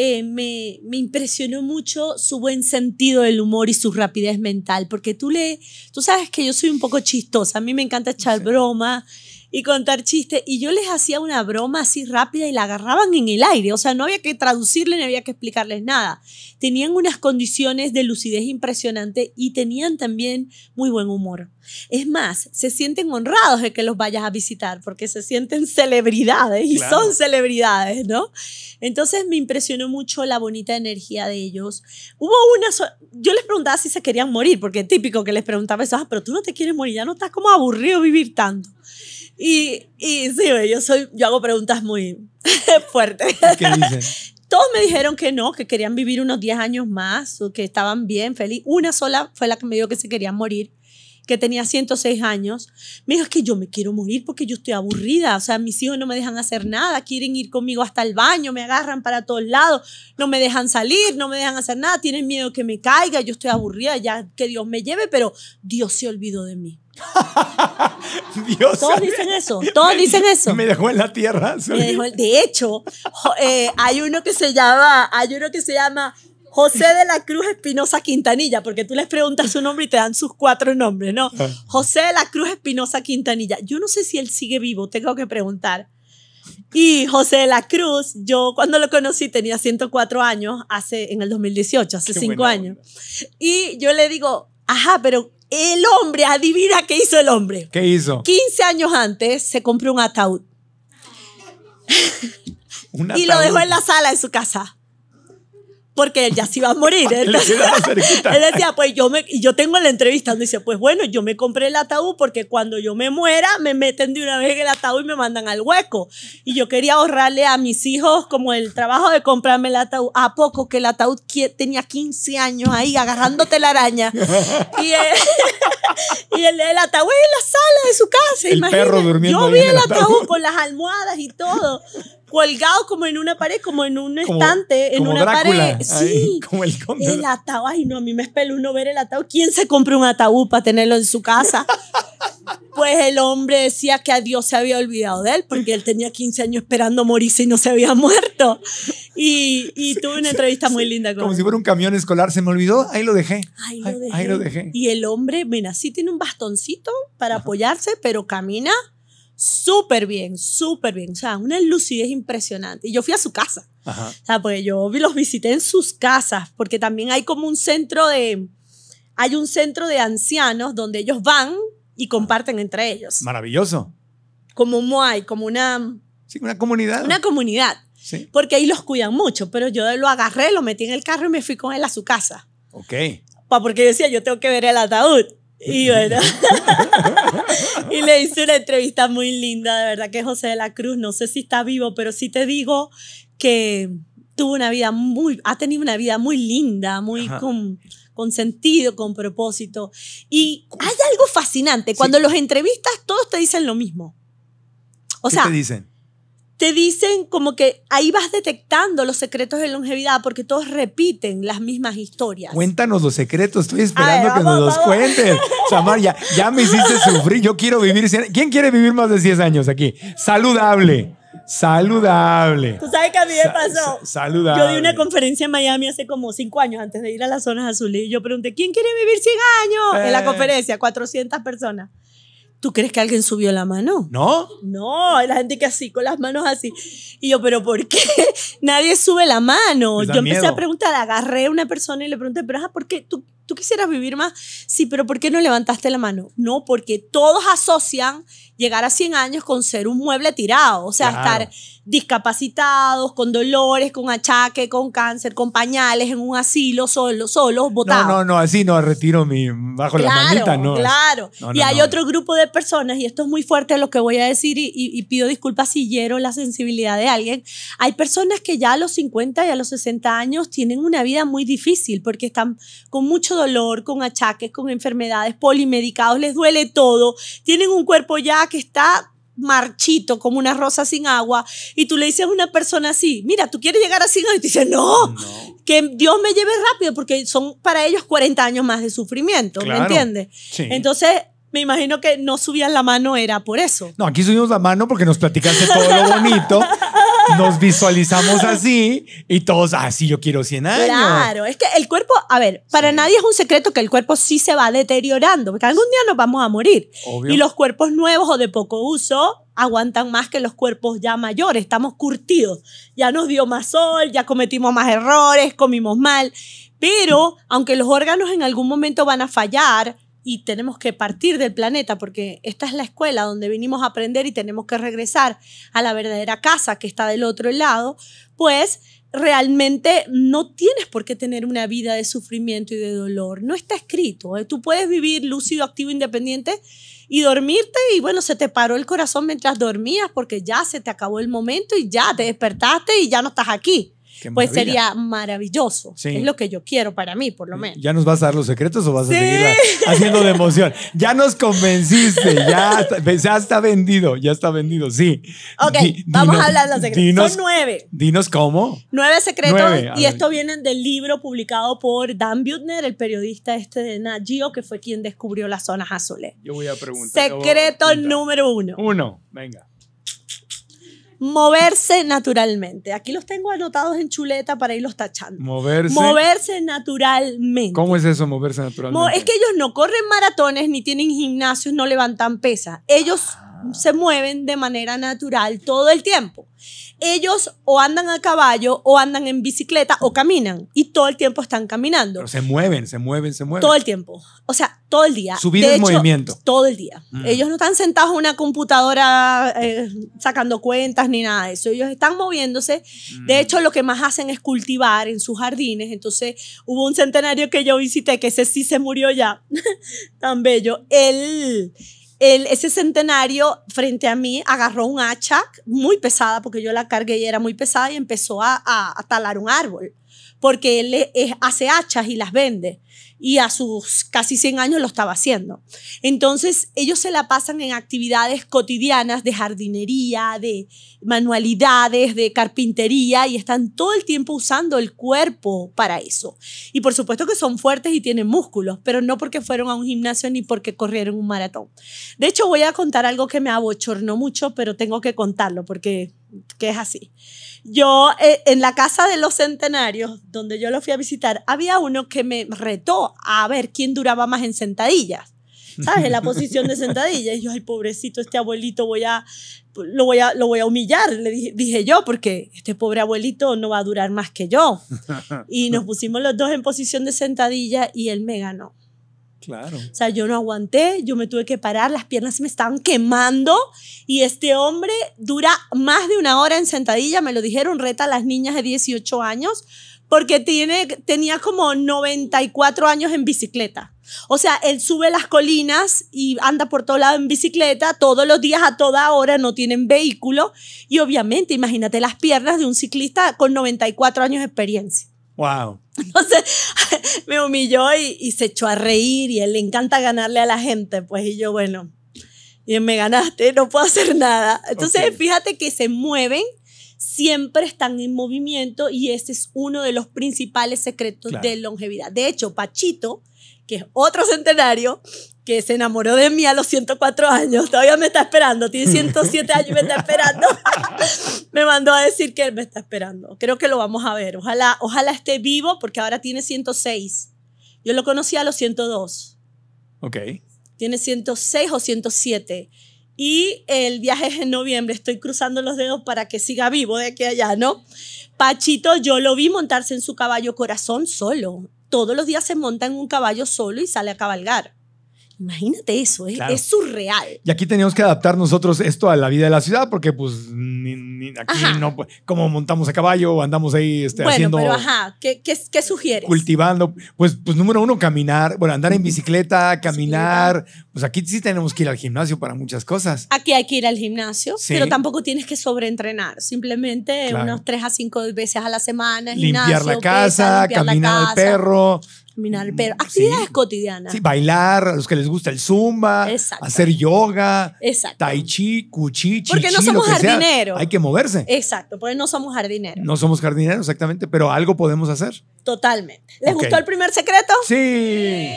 eh, me, impresionó mucho su buen sentido del humor y su rapidez mental, porque tú le, tú sabes que yo soy un poco chistosa, a mí me encanta echar broma y contar chistes. Y yo les hacía una broma así rápida y la agarraban en el aire. O sea, no había que traducirle, no había que explicarles nada. Tenían unas condiciones de lucidez impresionante y tenían también muy buen humor. Es más, se sienten honrados de que los vayas a visitar porque se sienten celebridades y son celebridades, ¿no? Entonces me impresionó mucho la bonita energía de ellos. Hubo una... yo les preguntaba si se querían morir, porque es típico que les preguntaba eso, ah, pero tú no te quieres morir, ya no estás como aburrido vivir tanto. Y, y sí, yo, soy, yo hago preguntas muy fuertes. ¿Qué Todos me dijeron que no, que querían vivir unos 10 años más, o que estaban bien, feliz. Una sola fue la que me dijo que se quería morir que tenía 106 años, me dijo, es que yo me quiero morir porque yo estoy aburrida, o sea, mis hijos no me dejan hacer nada, quieren ir conmigo hasta el baño, me agarran para todos lados, no me dejan salir, no me dejan hacer nada, tienen miedo que me caiga, yo estoy aburrida, ya que Dios me lleve, pero Dios se olvidó de mí. Dios. Todos dicen eso, todos dicen eso. Me dejó en la tierra. de hecho, eh, hay uno que se llama, hay uno que se llama José de la Cruz Espinosa Quintanilla, porque tú les preguntas su nombre y te dan sus cuatro nombres, ¿no? Ah. José de la Cruz Espinosa Quintanilla. Yo no sé si él sigue vivo, tengo que preguntar. Y José de la Cruz, yo cuando lo conocí tenía 104 años, hace en el 2018, hace 5 años. Y yo le digo, ajá, pero el hombre, adivina qué hizo el hombre. ¿Qué hizo? 15 años antes se compró un ataúd. y lo dejó en la sala de su casa porque él ya se iba a morir. él decía, pues yo me, y yo tengo la entrevista donde dice, pues bueno, yo me compré el ataúd porque cuando yo me muera me meten de una vez en el ataúd y me mandan al hueco. Y yo quería ahorrarle a mis hijos como el trabajo de comprarme el ataúd. A poco que el ataúd tenía 15 años ahí agarrándote la araña. y, el, y el, ataúd en la sala de su casa. El perro durmiendo. Yo vi el ataúd con las almohadas y todo colgado como en una pared, como en un estante, en una Drácula, pared. Sí, como el, el ataúd. Ay, no, a mí me espeló uno ver el ataúd. ¿Quién se compra un ataúd para tenerlo en su casa? pues el hombre decía que a Dios se había olvidado de él, porque él tenía 15 años esperando morirse y no se había muerto. Y, tuve una entrevista muy linda con Como si fuera un camión escolar, se me olvidó, ahí lo dejé. Ahí lo dejé. Y el hombre, mira, sí tiene un bastoncito para apoyarse, pero camina súper bien, súper bien. O sea, una lucidez impresionante. Y yo fui a su casa. Ajá. O sea, pues yo los visité en sus casas, porque también hay como un centro de. Hay un centro de ancianos donde ellos van y comparten entre ellos. Maravilloso. Como un Moai, como una. Sí, una comunidad. Una comunidad. Sí. Porque ahí los cuidan mucho, pero yo lo agarré, lo metí en el carro y me fui con él a su casa. Ok. Porque decía, yo tengo que ver el ataúd. Y bueno, y le hice una entrevista muy linda, de verdad que José de la Cruz, no sé si está vivo, pero sí te digo que tuvo una vida muy, ha tenido una vida muy linda, muy con, sentido, con propósito. Y hay algo fascinante, cuando los entrevistas todos te dicen lo mismo. O sea, te dicen? te dicen como que ahí vas detectando los secretos de longevidad porque todos repiten las mismas historias. Cuéntanos los secretos, estoy esperando que nos los cuentes. Samar, ya, me hiciste sufrir, yo quiero vivir. ¿Quién quiere vivir más de 10 años aquí? Saludable. Saludable. Tú sabes que a mí me pasó. saludable. Yo di una conferencia en Miami hace como cinco años antes de ir a las zonas azules y yo pregunté, ¿quién quiere vivir 100 años? En la eh. conferencia, 400 personas. ¿Tú crees que alguien subió la mano? No. No, la gente que así, con las manos así. Y yo, ¿pero por qué nadie sube la mano? Yo empecé a preguntar, agarré a una persona y le pregunté, ¿pero por qué tú, quisieras vivir más? Sí, pero ¿por qué no levantaste la mano? No, porque todos asocian llegar a 100 años con ser un mueble tirado. O sea, estar discapacitados, con dolores, con achaques, con cáncer, con pañales, en un asilo, solos, solos, botados. No, no, no, así no, retiro mi, bajo claro, la no. Claro, Y hay otro grupo de personas, y esto es muy fuerte lo que voy a decir, y, pido disculpas si hiero la sensibilidad de alguien. Hay personas que ya a los 50 y a los 60 años tienen una vida muy difícil porque están con mucho dolor, con achaques, con enfermedades, polimedicados, les duele todo, tienen un cuerpo ya que está marchito como una rosa sin agua y tú le dices a una persona así, mira, tú quieres llegar así y te dice, no, que Dios me lleve rápido porque son para ellos 40 años más de sufrimiento, ¿me entiendes? Entonces, me imagino que no subían la mano era por eso. No, aquí subimos la mano porque nos platicaste todo lo bonito nos visualizamos así y todos, así ah, yo quiero 100 años. Claro, es que el cuerpo, a ver, para nadie es un secreto que el cuerpo sí se va deteriorando, porque algún día nos vamos a morir. Y los cuerpos nuevos o de poco uso aguantan más que los cuerpos ya mayores, estamos curtidos, ya nos dio más sol, ya cometimos más errores, comimos mal, pero aunque los órganos en algún momento van a fallar, y tenemos que partir del planeta porque esta es la escuela donde vinimos a aprender y tenemos que regresar a la verdadera casa que está del otro lado, pues realmente no tienes por qué tener una vida de sufrimiento y de dolor. No está escrito. ¿eh? Tú puedes vivir lúcido, activo, independiente y dormirte y bueno, se te paró el corazón mientras dormías porque ya se te acabó el momento y ya te despertaste y ya no estás aquí pues sería maravilloso. Es lo que yo quiero para mí, por lo menos. ¿Ya nos vas a dar los secretos o vas a seguir haciendo de emoción? Ya nos convenciste, ya, ya está vendido, ya está vendido, sí. Ok, vamos a hablar de los secretos. Son nueve. Dinos cómo. Nueve secretos y esto vienen del libro publicado por Dan Butner, el periodista este de Nagio, que fue quien descubrió las zonas azules. Yo voy a preguntar. Secreto número uno. Uno, venga. Moverse naturalmente. Aquí los tengo anotados en chuleta para irlos tachando. Moverse. Moverse naturalmente. ¿Cómo es eso, moverse naturalmente? es que ellos no corren maratones, ni tienen gimnasios, no levantan pesas. Ellos ah. se mueven de manera natural todo el tiempo ellos o andan a caballo o andan en bicicleta o caminan y todo el tiempo están caminando. Pero se mueven, se mueven, se mueven. Todo el tiempo. O sea, todo el día. Subir en movimiento. Todo el día. Mm. Ellos no están sentados en una computadora eh, sacando cuentas ni nada de eso. Ellos están moviéndose. Mm. De hecho, lo que más hacen es cultivar en sus jardines. Entonces, hubo un centenario que yo visité, que ese sí se murió ya, tan bello. Él ese centenario frente a mí agarró un hacha muy pesada, porque yo la cargué y era muy pesada, y empezó a talar un árbol porque él hace hachas y las vende. Y a sus casi 100 años lo estaba haciendo. Entonces, ellos se la pasan en actividades cotidianas de jardinería, de manualidades, de carpintería, y están todo el tiempo usando el cuerpo para eso. Y por supuesto que son fuertes y tienen músculos, pero no porque fueron a un gimnasio ni porque corrieron un maratón. De hecho, voy a contar algo que me abochornó mucho, pero tengo que contarlo porque que es así. Yo, eh, en la casa de los centenarios, donde yo lo fui a visitar, había uno que me retó a ver quién duraba más en sentadillas. ¿Sabes? En la posición de sentadilla. Y yo, ay, pobrecito, este abuelito voy a, lo voy a, lo voy a humillar, le dije, dije yo, porque este pobre abuelito no va a durar más que yo. Y nos pusimos los dos en posición de sentadilla y él me ganó. Claro. O sea, yo no aguanté, yo me tuve que parar, las piernas me estaban quemando y este hombre dura más de una hora en sentadilla, me lo dijeron, reta a las niñas de 18 años porque tiene, tenía como 94 años en bicicleta. O sea, él sube las colinas y anda por todo lado en bicicleta todos los días a toda hora, no tienen vehículo y obviamente imagínate las piernas de un ciclista con 94 años de experiencia. Wow. Entonces me humilló y, se echó a reír y él le encanta ganarle a la gente, pues y yo, bueno, y me ganaste, no puedo hacer nada. Entonces fíjate que se mueven, siempre están en movimiento y ese es uno de los principales secretos de longevidad. De hecho, Pachito, que es otro centenario, que se enamoró de mí a los 104 años, todavía me está esperando, tiene 107 años y me está esperando. me mandó a decir que él me está esperando. Creo que lo vamos a ver. Ojalá, ojalá esté vivo porque ahora tiene 106. Yo lo conocí a los 102. Ok. Tiene 106 o 107. Y el viaje es en noviembre. Estoy cruzando los dedos para que siga vivo de aquí a allá, ¿no? Pachito, yo lo vi montarse en su caballo corazón solo. Todos los días se monta en un caballo solo y sale a cabalgar. Imagínate eso, ¿eh? es, surreal. Y aquí tenemos que adaptar nosotros esto a la vida de la ciudad, porque pues aquí no, como montamos a caballo o andamos ahí este, haciendo... Pero ajá, ¿Qué, qué, sugieres? Cultivando, pues, pues número uno, caminar, bueno, andar en bicicleta, caminar, pues aquí sí tenemos que ir al gimnasio para muchas cosas. Aquí hay que ir al gimnasio, pero tampoco tienes que sobreentrenar, simplemente unos tres a cinco veces a la semana. Gimnasio, limpiar la casa, caminar al perro, pero actividades cotidianas. Sí, bailar, a los que les gusta el zumba, hacer yoga, Exacto. tai chi, cuchi, Porque no somos jardineros. Hay que moverse. Exacto, porque no somos jardineros. No somos jardineros, exactamente, pero algo podemos hacer. Totalmente. ¿Les gustó el primer secreto? Sí.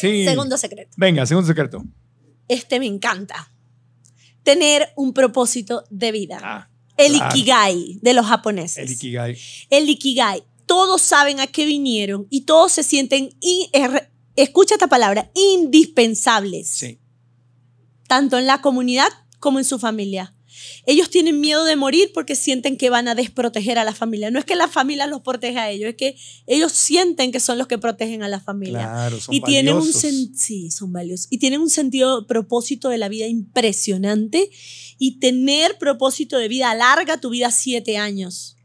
sí. Segundo secreto. Venga, segundo secreto. Este me encanta. Tener un propósito de vida. Ah, el ikigai de los japoneses. El ikigai. El ikigai todos saben a qué vinieron y todos se sienten, er, escucha esta palabra, indispensables. Sí. Tanto en la comunidad como en su familia. Ellos tienen miedo de morir porque sienten que van a desproteger a la familia. No es que la familia los proteja a ellos, es que ellos sienten que son los que protegen a la familia. Claro, son y tienen un sí, son valiosos. Y tienen un sentido propósito de la vida impresionante y tener propósito de vida larga tu vida siete años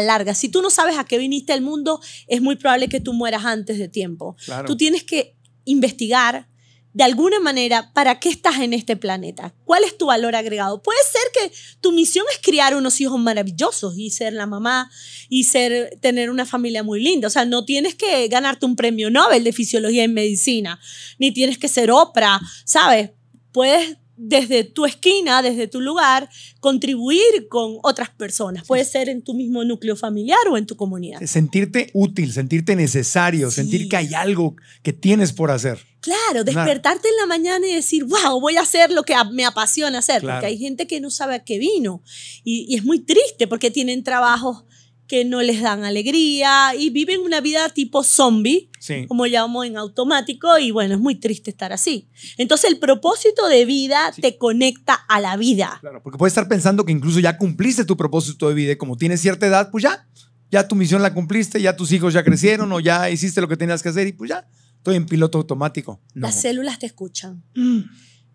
larga Si tú no sabes a qué viniste al mundo, es muy probable que tú mueras antes de tiempo. Tú tienes que investigar de alguna manera para qué estás en este planeta, cuál es tu valor agregado. Puede ser que tu misión es criar unos hijos maravillosos y ser la mamá y ser tener una familia muy linda, o sea, no tienes que ganarte un premio Nobel de fisiología en medicina, ni tienes que ser Oprah, ¿sabes? Puedes desde tu esquina, desde tu lugar, contribuir con otras personas. Puede ser en tu mismo núcleo familiar o en tu comunidad. Eh, sentirte útil, sentirte necesario, sentir que hay algo que tienes por hacer. Claro, despertarte en la mañana y decir, wow, voy a hacer lo que me apasiona hacer, porque hay gente que no sabe a qué vino. Y, y, es muy triste porque tienen trabajos que no les dan alegría y viven una vida tipo zombie, como llamamos en automático, y bueno, es muy triste estar así. Entonces el propósito de vida te conecta a la vida. Claro, porque puedes estar pensando que incluso ya cumpliste tu propósito de vida como tienes cierta edad, pues ya, ya tu misión la cumpliste, ya tus hijos ya crecieron o ya hiciste lo que tenías que hacer y pues ya, estoy en piloto automático. Las células te escuchan. Mm.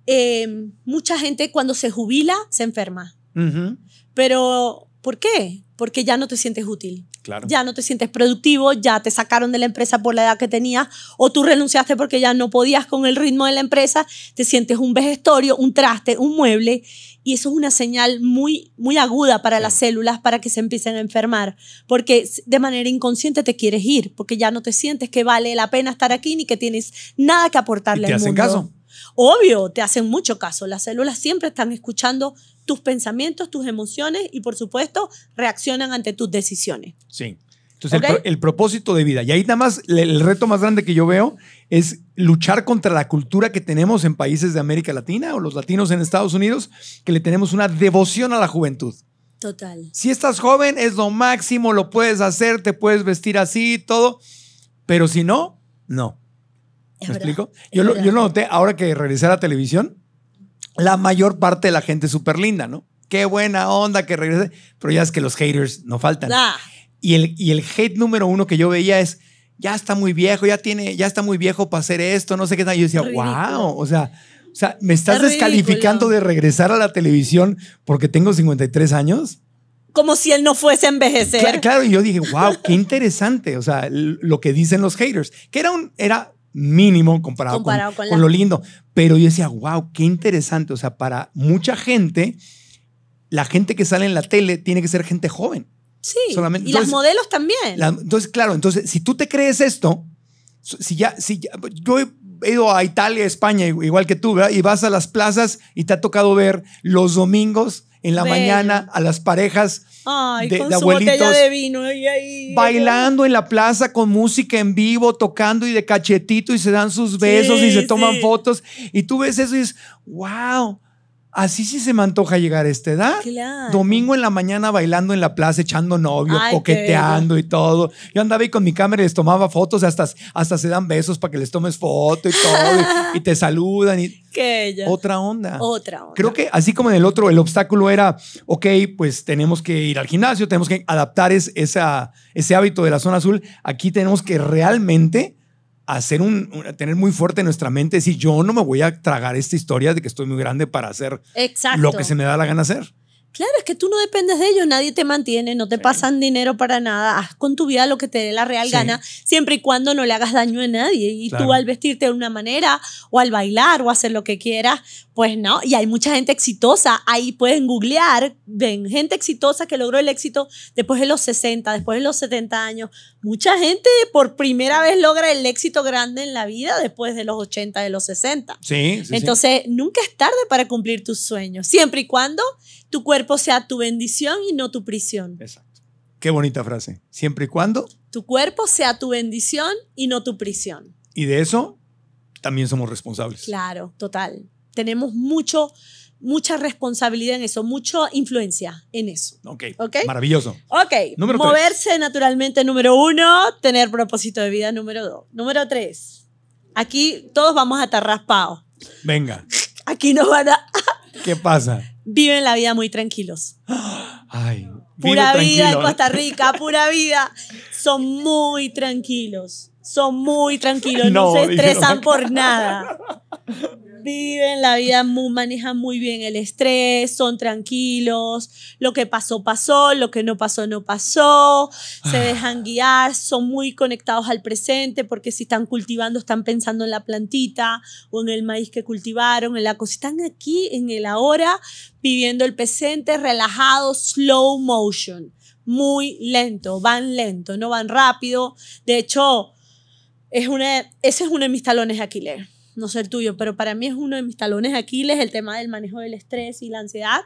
Eh, mucha gente cuando se jubila se enferma, pero ¿Por qué? Porque ya no te sientes útil. Claro. Ya no te sientes productivo, ya te sacaron de la empresa por la edad que tenías o tú renunciaste porque ya no podías con el ritmo de la empresa, te sientes un vejestorio, un traste, un mueble y eso es una señal muy muy aguda para las células para que se empiecen a enfermar, porque de manera inconsciente te quieres ir, porque ya no te sientes que vale la pena estar aquí ni que tienes nada que aportarle ¿Y te hacen caso? Obvio, te hacen mucho caso. Las células siempre están escuchando tus pensamientos, tus emociones y por supuesto reaccionan ante tus decisiones. Sí. Entonces, el, propósito de vida. Y ahí nada más, el, reto más grande que yo veo es luchar contra la cultura que tenemos en países de América Latina o los latinos en Estados Unidos, que le tenemos una devoción a la juventud. Total. Si estás joven, es lo máximo, lo puedes hacer, te puedes vestir así, todo. Pero si no, no. ¿Me explico? Yo yo lo, noté ahora que regresé a la televisión la mayor parte de la gente es súper linda, ¿no? Qué buena onda que regrese. Pero ya es que los haters no faltan. Ah. Y, el, y el hate número uno que yo veía es, ya está muy viejo, ya tiene, ya está muy viejo para hacer esto, no sé qué tal. Yo decía, wow, o sea, o sea, ¿me estás descalificando de regresar a la televisión porque tengo 53 años? Como si él no fuese a envejecer. Claro, y yo dije, wow, qué interesante, o sea, lo que dicen los haters, que era un, era mínimo comparado, con, lo lindo. Pero yo decía, wow, qué interesante. O sea, para mucha gente, la gente que sale en la tele tiene que ser gente joven. Sí. Solamente. Y las modelos también. entonces, claro, entonces, si tú te crees esto, si ya, si yo he ido a Italia, España, igual que tú, Y vas a las plazas y te ha tocado ver los domingos en la mañana a las parejas de, vino bailando en la plaza con música en vivo, tocando y de cachetito y se dan sus besos y se toman fotos y tú ves eso y dices, wow Así sí se me antoja llegar a esta edad. Domingo en la mañana bailando en la plaza, echando novio, coqueteando y todo. Yo andaba ahí con mi cámara y les tomaba fotos, hasta, hasta se dan besos para que les tomes foto y todo, y, te saludan. Y... Otra onda. Otra onda. Creo que así como en el otro, el obstáculo era, ok, pues tenemos que ir al gimnasio, tenemos que adaptar ese hábito de la zona azul. Aquí tenemos que realmente hacer un, tener muy fuerte nuestra mente, decir, yo no me voy a tragar esta historia de que estoy muy grande para hacer lo que se me da la gana hacer. Claro, es que tú no dependes de ellos, nadie te mantiene, no te pasan dinero para nada, haz con tu vida lo que te dé la real gana, siempre y cuando no le hagas daño a nadie. Y tú al vestirte de una manera, o al bailar, o hacer lo que quieras, pues no, y hay mucha gente exitosa. Ahí pueden googlear, ven gente exitosa que logró el éxito después de los 60, después de los 70 años. Mucha gente por primera vez logra el éxito grande en la vida después de los 80, de los 60. Sí, sí Entonces, nunca es tarde para cumplir tus sueños, siempre y cuando tu cuerpo sea tu bendición y no tu prisión. Exacto. Qué bonita frase. Siempre y cuando tu cuerpo sea tu bendición y no tu prisión. Y de eso también somos responsables. Claro, total tenemos mucho, mucha responsabilidad en eso, mucha influencia en eso. Ok. Maravilloso. Ok. Moverse naturalmente, número uno. Tener propósito de vida, número dos. Número tres. Aquí todos vamos a estar raspados. Venga. Aquí nos van a. ¿Qué pasa? Viven la vida muy tranquilos. Ay. Pura vida en ¿eh? Costa Rica, pura vida. Son muy tranquilos. Son muy tranquilos. No, no se estresan por nada viven la vida, muy, manejan muy bien el estrés, son tranquilos, lo que pasó, pasó, lo que no pasó, no pasó, se ah. dejan guiar, son muy conectados al presente porque si están cultivando, están pensando en la plantita o en el maíz que cultivaron, en la cosa, están aquí en el ahora viviendo el presente relajado, slow motion, muy lento, van lento, no van rápido, de hecho, es una, ese es uno de mis talones de Aquiles no ser tuyo, pero para mí es uno de mis talones de Aquiles el tema del manejo del estrés y la ansiedad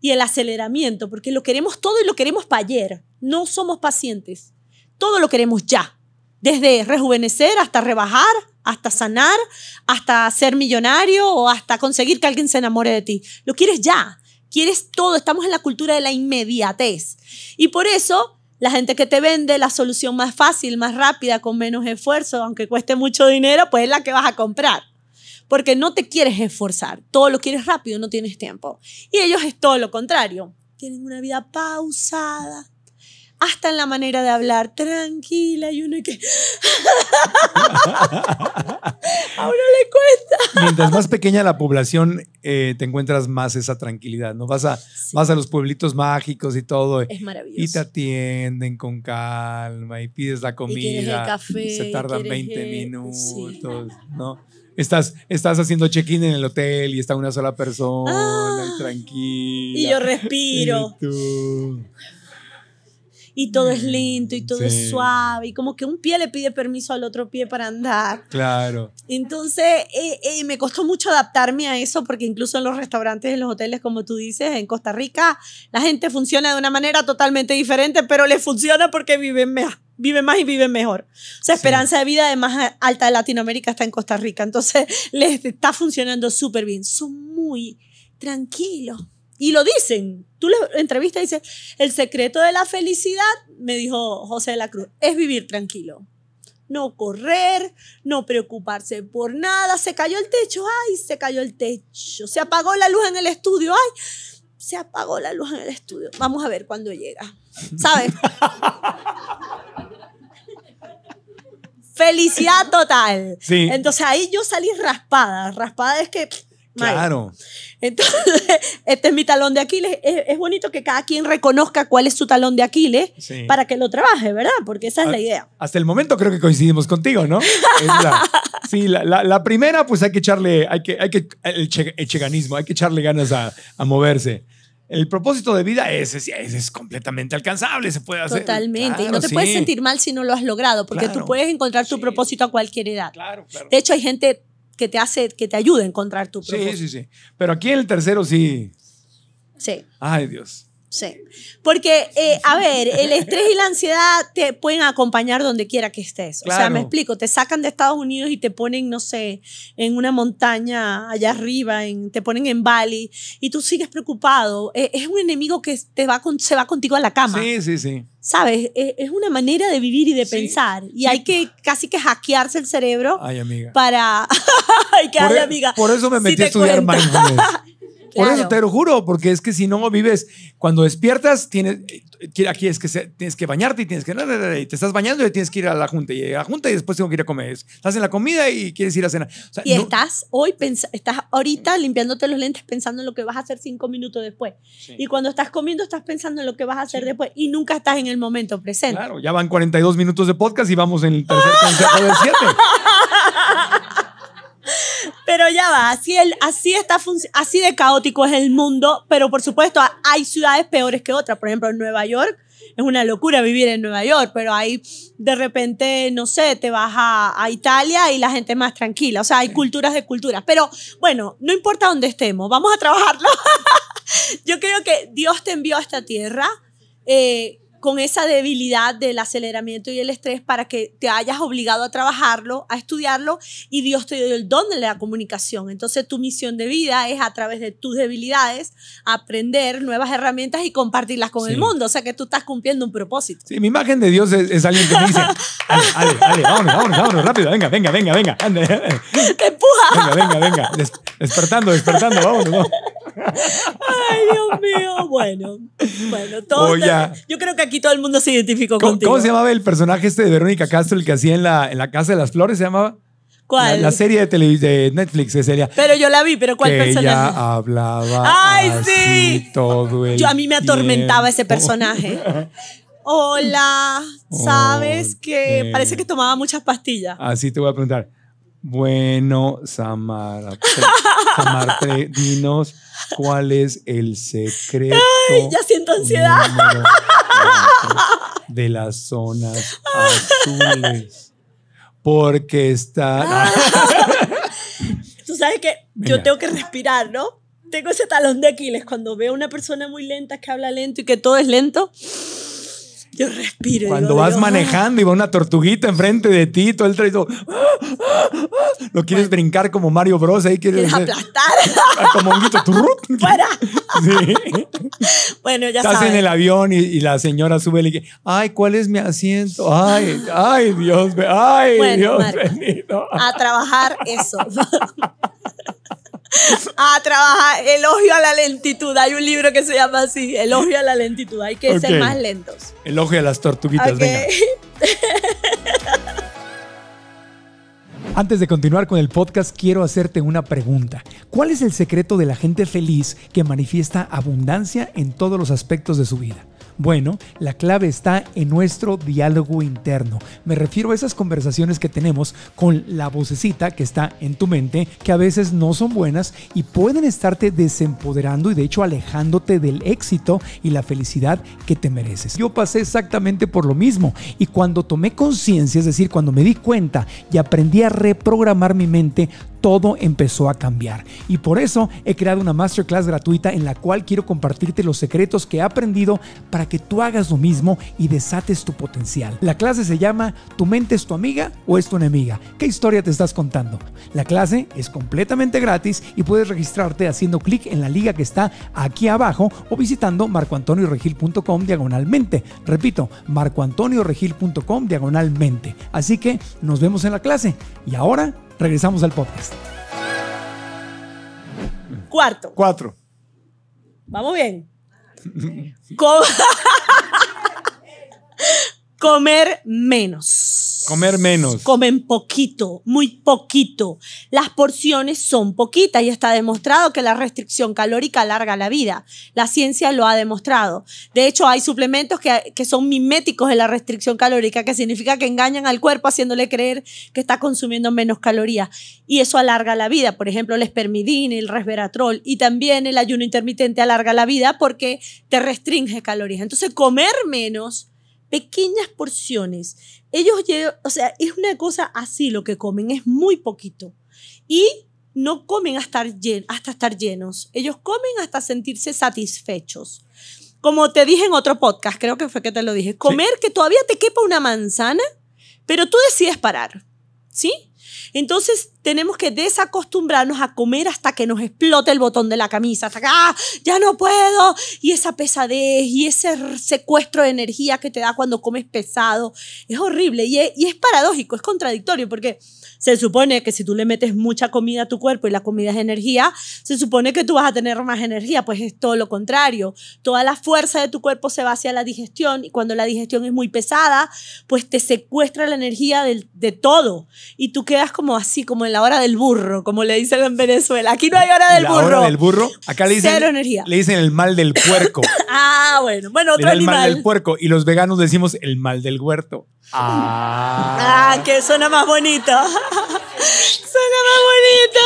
y el aceleramiento, porque lo queremos todo y lo queremos para ayer. No somos pacientes. Todo lo queremos ya. Desde rejuvenecer hasta rebajar, hasta sanar, hasta ser millonario o hasta conseguir que alguien se enamore de ti. Lo quieres ya. Quieres todo. Estamos en la cultura de la inmediatez. Y por eso la gente que te vende la solución más fácil, más rápida, con menos esfuerzo, aunque cueste mucho dinero, pues es la que vas a comprar. Porque no te quieres esforzar, todo lo quieres rápido, no tienes tiempo. Y ellos es todo lo contrario, tienen una vida pausada, hasta en la manera de hablar, tranquila, y uno que... a uno le cuesta. Mientras más pequeña la población, eh, te encuentras más esa tranquilidad, ¿no? Vas a, vas a los pueblitos mágicos y todo. Eh, es maravilloso. Y te atienden con calma y pides la comida. Y café, se tardan 20 minutos, ¿no? Estás, estás haciendo check-in en el hotel y está una sola persona ah. tranquila. Y yo respiro. tú y todo es mm, lento y todo es suave y como que un pie le pide permiso al otro pie para andar. Claro. Entonces eh, eh, me costó mucho adaptarme a eso porque incluso en los restaurantes, en los hoteles, como tú dices, en Costa Rica la gente funciona de una manera totalmente diferente, pero le funciona porque viven más vive más y viven mejor. O sea, esperanza de vida de más alta de Latinoamérica está en Costa Rica. Entonces, les está funcionando súper bien. Son muy tranquilos, y lo dicen. Tú le entrevistas y dices, el secreto de la felicidad, me dijo José de la Cruz, es vivir tranquilo. No correr, no preocuparse por nada. Se cayó el techo, ay, se cayó el techo. Se apagó la luz en el estudio, ay, se apagó la luz en el estudio. Vamos a ver cuándo llega. ¿Sabes? Felicidad total. Entonces ahí yo salí raspada. Raspada es que Claro. Entonces, este es mi talón de Aquiles. Es, bonito que cada quien reconozca cuál es su talón de Aquiles para que lo trabaje, ¿verdad? Porque esa es ah, la idea. Hasta el momento creo que coincidimos contigo, ¿no? La, sí, la, primera, pues hay que echarle, hay que, hay que, el, cheganismo, hay que echarle ganas a, a moverse el propósito de vida es, es, es, completamente alcanzable, se puede hacer. Totalmente. y no te puedes sentir mal si no lo has logrado, porque tú puedes encontrar tu propósito a cualquier edad. de hecho, hay gente que te hace, que te ayude a encontrar tu propósito. Sí, sí, sí. Pero aquí en el tercero sí. Sí. Ay, Dios. Sí, porque, eh, a ver, el estrés y la ansiedad te pueden acompañar donde quiera que estés. O sea, me explico, te sacan de Estados Unidos y te ponen, no sé, en una montaña allá arriba, en, te ponen en Bali y tú sigues preocupado. E, es un enemigo que te va se va contigo a la cama. Sí, sí, sí. ¿Sabes? E, es una manera de vivir y de pensar. Y hay que casi que hackearse el cerebro. Ay, amiga. Para... Ay, que por, e, amiga. Por eso me metí a estudiar mindfulness. Por eso te lo juro, porque es que si no vives, cuando despiertas, tienes, eh, aquí es que tienes que bañarte y tienes que. Y te estás bañando y tienes que ir a la junta. Y a la junta y después tengo que ir a comer. Estás en la comida y quieres ir a cenar. y estás hoy, estás ahorita limpiándote los lentes pensando en lo que vas a hacer cinco minutos después. Y cuando estás comiendo, estás pensando en lo que vas a hacer después y nunca estás en el momento presente. Claro, ya van 42 minutos de podcast y vamos en el tercer consejo de siete. Pero ya va, así, el, así, está así de caótico es el mundo, pero por supuesto hay ciudades peores que otras. Por ejemplo, en Nueva York es una locura vivir en Nueva York, pero ahí de repente, no sé, te vas a, a Italia y la gente es más tranquila. O sea, hay culturas de culturas. Pero bueno, no importa dónde estemos, vamos a trabajarlo. Yo creo que Dios te envió a esta tierra. Eh, con esa debilidad del aceleramiento y el estrés para que te hayas obligado a trabajarlo, a estudiarlo y Dios te dio el don de la comunicación. Entonces tu misión de vida es a través de tus debilidades aprender nuevas herramientas y compartirlas con el mundo. O sea que tú estás cumpliendo un propósito. Sí, mi imagen de Dios es, alguien que me dice, vámonos, vámonos, rápido, venga, venga, venga, venga. Te empuja. Venga, venga, venga. despertando, despertando, vámonos. Ay, Dios mío. Bueno, bueno, todo. yo creo que aquí todo el mundo se identificó contigo. ¿Cómo se llamaba el personaje este de Verónica Castro, el que hacía en la, Casa de las Flores? ¿Se llamaba? ¿Cuál? La, serie de, de Netflix esa sería. Pero yo la vi, pero ¿cuál personaje? Ella hablaba. ¡Ay, sí! Todo el yo, a mí me atormentaba ese personaje. Hola, ¿sabes que parece que tomaba muchas pastillas? Así te voy a preguntar. Bueno, Samara, Samar, dinos cuál es el secreto. Ay, ya siento ansiedad. De las zonas azules. Porque está. Ah. Tú sabes que yo tengo que respirar, ¿no? Tengo ese talón de Aquiles. Cuando veo a una persona muy lenta que habla lento y que todo es lento yo respiro. Cuando vas manejando y va una tortuguita enfrente de ti, todo el traído. Ah, ah, ah", lo quieres brincar como Mario Bros. Ahí quieres, aplastar. Como un guito. ¡Fuera! Sí. Bueno, ya Estás en el avión y, la señora sube y le dice: ¡Ay, cuál es mi asiento! ¡Ay, ay, Dios! ¡Ay, Dios A trabajar eso. a trabajar elogio a la lentitud. Hay un libro que se llama así, elogio a la lentitud. Hay que ser más lentos. Elogio a las tortuguitas, venga. Antes de continuar con el podcast, quiero hacerte una pregunta. ¿Cuál es el secreto de la gente feliz que manifiesta abundancia en todos los aspectos de su vida? Bueno, la clave está en nuestro diálogo interno. Me refiero a esas conversaciones que tenemos con la vocecita que está en tu mente, que a veces no son buenas y pueden estarte desempoderando y de hecho alejándote del éxito y la felicidad que te mereces. Yo pasé exactamente por lo mismo y cuando tomé conciencia, es decir, cuando me di cuenta y aprendí a reprogramar mi mente, todo empezó a cambiar. Y por eso he creado una masterclass gratuita en la cual quiero compartirte los secretos que he aprendido para que tú hagas lo mismo y desates tu potencial. La clase se llama ¿Tu mente es tu amiga o es tu enemiga? ¿Qué historia te estás contando? La clase es completamente gratis y puedes registrarte haciendo clic en la liga que está aquí abajo o visitando marcoantonioregil.com diagonalmente. Repito, marcoantonioregil.com diagonalmente. Así que nos vemos en la clase. Y ahora Regresamos al podcast. Cuarto. Cuatro. Vamos bien. comer menos. Comer menos. Comen poquito, muy poquito. Las porciones son poquitas y está demostrado que la restricción calórica alarga la vida. La ciencia lo ha demostrado. De hecho, hay suplementos que, son miméticos de la restricción calórica, que significa que engañan al cuerpo haciéndole creer que está consumiendo menos calorías. Y eso alarga la vida. Por ejemplo, el espermidine, el resveratrol y también el ayuno intermitente alarga la vida porque te restringe calorías. Entonces, comer menos pequeñas porciones ellos, o sea, es una cosa así lo que comen, es muy poquito. Y no comen hasta estar, hasta estar llenos, ellos comen hasta sentirse satisfechos. Como te dije en otro podcast, creo que fue que te lo dije, comer que todavía te quepa una manzana, pero tú decides parar, ¿sí? Entonces tenemos que desacostumbrarnos a comer hasta que nos explote el botón de la camisa, hasta que ¡ah, ya no puedo. Y esa pesadez y ese secuestro de energía que te da cuando comes pesado, es horrible y es, y es paradójico, es contradictorio, porque se supone que si tú le metes mucha comida a tu cuerpo y la comida es energía, se supone que tú vas a tener más energía, pues es todo lo contrario. Toda la fuerza de tu cuerpo se va hacia la digestión y cuando la digestión es muy pesada, pues te secuestra la energía de, todo y tú quedas como así, como en la hora del burro, como le dicen en Venezuela. Aquí no hay hora del burro. Hora del burro. Acá le dicen, energía. le dicen el mal del puerco. ah, bueno, bueno, otro El mal del puerco y los veganos decimos el mal del huerto. Ah, ah que suena más bonito. más bonito.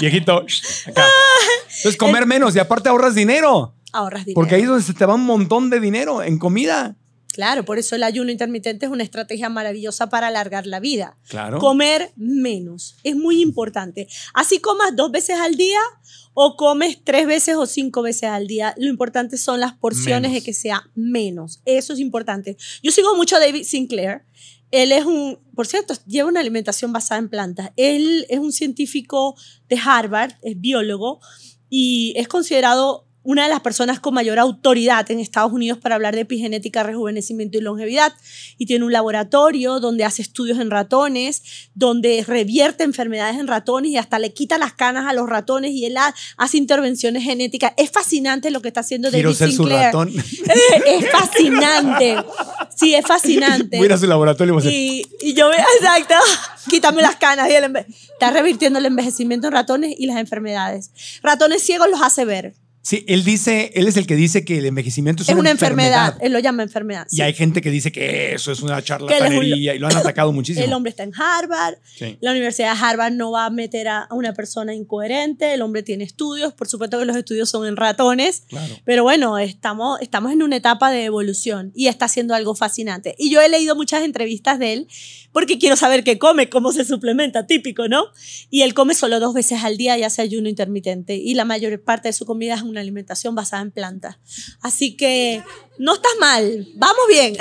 Viejito. Acá. Entonces ah. comer menos y aparte ahorras dinero. Ahorras dinero. Porque ahí es donde se te va un montón de dinero en comida. Claro, por eso el ayuno intermitente es una estrategia maravillosa para alargar la vida. Claro. Comer menos es muy importante. Así comas dos veces al día o comes tres veces o cinco veces al día. Lo importante son las porciones de que sea menos. Eso es importante. Yo sigo mucho a David Sinclair él es un, por cierto, lleva una alimentación basada en plantas. Él es un científico de Harvard, es biólogo y es considerado una de las personas con mayor autoridad en Estados Unidos para hablar de epigenética, rejuvenecimiento y longevidad. Y tiene un laboratorio donde hace estudios en ratones, donde revierte enfermedades en ratones y hasta le quita las canas a los ratones y él hace intervenciones genéticas. Es fascinante lo que está haciendo Quiero ser Su ratón. Es fascinante. Sí, es fascinante. Voy a ir a su laboratorio y voy a hacer... y, y yo, exacto, quítame las canas. está revirtiendo el envejecimiento en ratones y las enfermedades. Ratones ciegos los hace ver. Sí, él dice, él es el que dice que el envejecimiento es, una, enfermedad. Él lo llama enfermedad. Y hay gente que dice que eso es una charlatanería y lo han atacado muchísimo. El hombre está en Harvard. La Universidad de Harvard no va a meter a una persona incoherente. El hombre tiene estudios. Por supuesto que los estudios son en ratones. Pero bueno, estamos, estamos en una etapa de evolución y está haciendo algo fascinante. Y yo he leído muchas entrevistas de él porque quiero saber qué come, cómo se suplementa, típico, ¿no? Y él come solo dos veces al día y hace ayuno intermitente. Y la mayor parte de su comida es una alimentación basada en plantas. Así que no estás mal, vamos bien.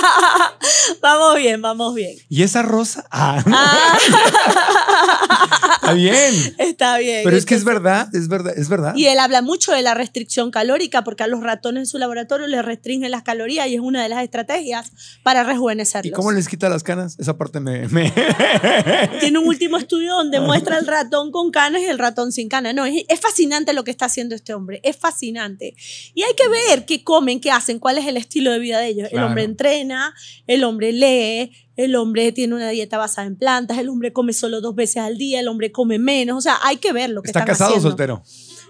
vamos bien, vamos bien. ¿Y esa rosa? Ah, ah. Está bien. Está bien. Pero es que es verdad, es verdad, es verdad. Y él habla mucho de la restricción calórica porque a los ratones en su laboratorio les restringen las calorías y es una de las estrategias para rejuvenecerlos. ¿Y cómo les quita las canas? Esa parte me... me... Tiene un último estudio donde muestra el ratón con canas y el ratón sin canas. No, es, es fascinante lo que está haciendo este hombre, es fascinante. Y hay que ver qué comen qué hacen, cuál es el estilo de vida de ellos. El hombre entrena, el hombre lee, el hombre tiene una dieta basada en plantas, el hombre come solo dos veces al día, el hombre come menos, o sea, hay que ver lo que ¿Está casado o soltero?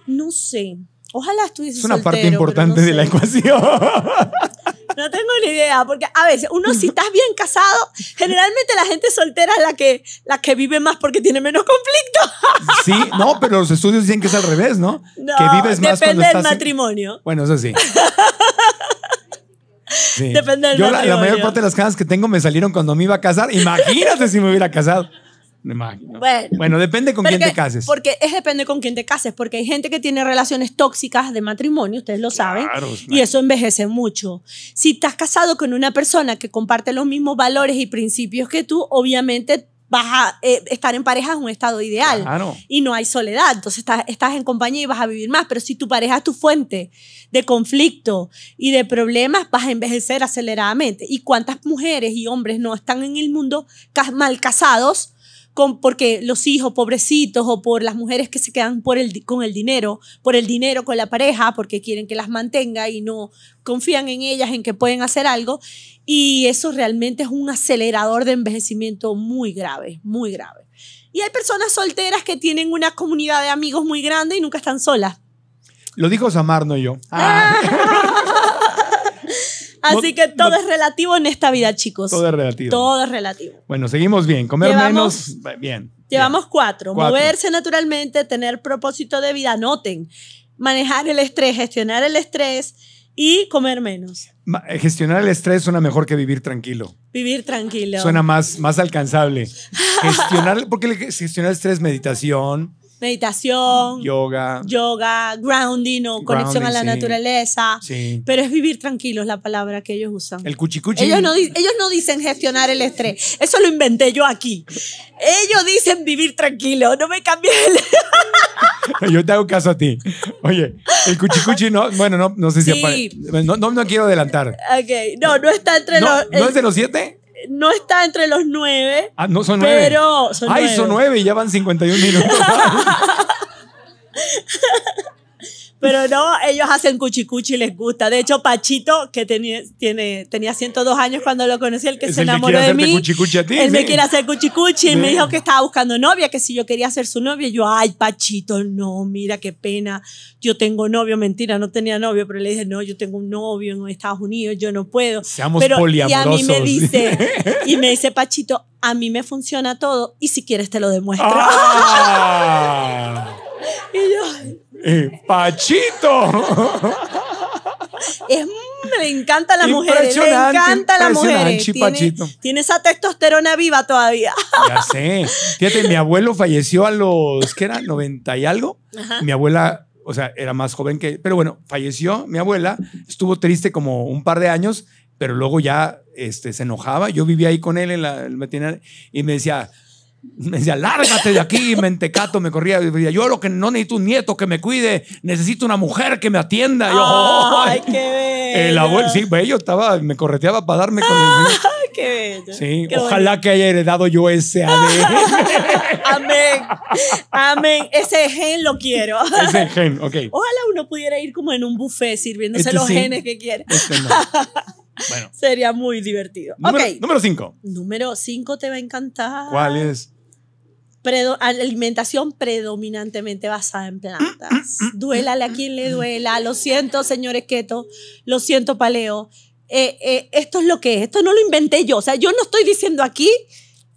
No sé. Ojalá estuviese soltero. Es una parte importante de la ecuación. No tengo ni idea, porque a veces uno si estás bien casado, generalmente la gente soltera es la que, la que vive más porque tiene menos conflicto. Sí, no, pero los estudios dicen que es al revés, ¿no? no que vives más depende del matrimonio. Bueno, eso sí. Depende del matrimonio. La, la mayor parte de las casas que tengo me salieron cuando me iba a casar. Imagínate si me hubiera casado. Bueno, depende con quién te cases. Porque es depende con quién te cases, porque hay gente que tiene relaciones tóxicas de matrimonio, ustedes lo saben, y eso envejece mucho. Si estás casado con una persona que comparte los mismos valores y principios que tú, obviamente vas a eh, estar en pareja En un estado ideal y no hay soledad, entonces estás, estás, en compañía y vas a vivir más, pero si tu pareja es tu fuente de conflicto y de problemas, vas a envejecer aceleradamente. ¿Y cuántas mujeres y hombres no están en el mundo mal casados? porque los hijos pobrecitos o por las mujeres que se quedan con el dinero, por el dinero con la pareja, porque quieren que las mantenga y no confían en ellas, en que pueden hacer algo. Y eso realmente es un acelerador de envejecimiento muy grave, muy grave. Y hay personas solteras que tienen una comunidad de amigos muy grande y nunca están solas. Lo dijo Samar, no yo. Ah. Así que todo es relativo en esta vida, chicos. Todo es relativo. Todo es relativo. Bueno, seguimos bien. Comer menos, bien. Llevamos Cuatro. Moverse naturalmente, tener propósito de vida. Noten, manejar el estrés, gestionar el estrés y comer menos. Eh, gestionar el estrés suena mejor que vivir tranquilo. Vivir tranquilo. Suena más, más alcanzable. Gestionar, porque gestionar el estrés, meditación, meditación, yoga, yoga grounding o conexión a la naturaleza. Sí. Pero es vivir tranquilo es la palabra que ellos usan. El cuchicuchi. Ellos no, ellos no dicen gestionar el estrés. Eso lo inventé yo aquí. Ellos dicen vivir tranquilo. No me cambies el... yo te hago caso a ti. Oye, el cuchicuchi no, bueno, no, sé si no, no, quiero adelantar. Ok, no, no está entre los... ¿No es de los siete? no está entre los nueve. Ah, no son nueve. Pero son Ay, son nueve y ya van 51 minutos. Pero no, ellos hacen cuchicuchi y les gusta. De hecho, Pachito, que tenía, tiene, tenía 102 años cuando lo conocí, el que se enamoró de mí. Cuchicuchi a ti, él me quiere hacer cuchicuchi y me dijo que estaba buscando novia, que si yo quería ser su novia. Y yo, ay, Pachito, no, mira qué pena. Yo tengo novio, mentira, no tenía novio, pero le dije, no, yo tengo un novio en Estados Unidos, yo no puedo. Seamos Y a mí me dice, y me dice Pachito, a mí me funciona todo y si quieres te lo demuestro. ¡Ah! y yo Pachito. Me mm, le encanta la mujer, Me encanta la mujer. Eh. Tiene, esa testosterona viva todavía. Ya sé. Fíjate, mi abuelo falleció a los, ¿qué era? 90 y algo. Mi abuela o sea, era más joven que, pero bueno, falleció mi abuela, estuvo triste como un par de años, pero luego ya este, se enojaba, yo vivía ahí con él en la, el y me decía, me decía, lárgate de aquí, mentecato, me corría. yo lo que no necesito un nieto que me cuide, necesito una mujer que me atienda. ¡Ay, qué El abuelo, sí, bello, estaba, me correteaba para darme con el... Qué bello. Sí, ojalá que haya heredado yo ese ADN. E. Amén. Amén. Ese gen lo quiero. Ese gen, ok. Ojalá uno pudiera ir como en un buffet sirviéndose este los genes que quiere. Este bueno. Sería muy divertido. Número, okay. número cinco. Número cinco te va a encantar. ¿Cuál es? alimentación predominantemente basada en plantas. Duélale a quien le duela. Lo siento, señores keto. Lo siento, paleo. Eh, eh, esto es lo que es, esto no lo inventé yo. O sea, yo no estoy diciendo aquí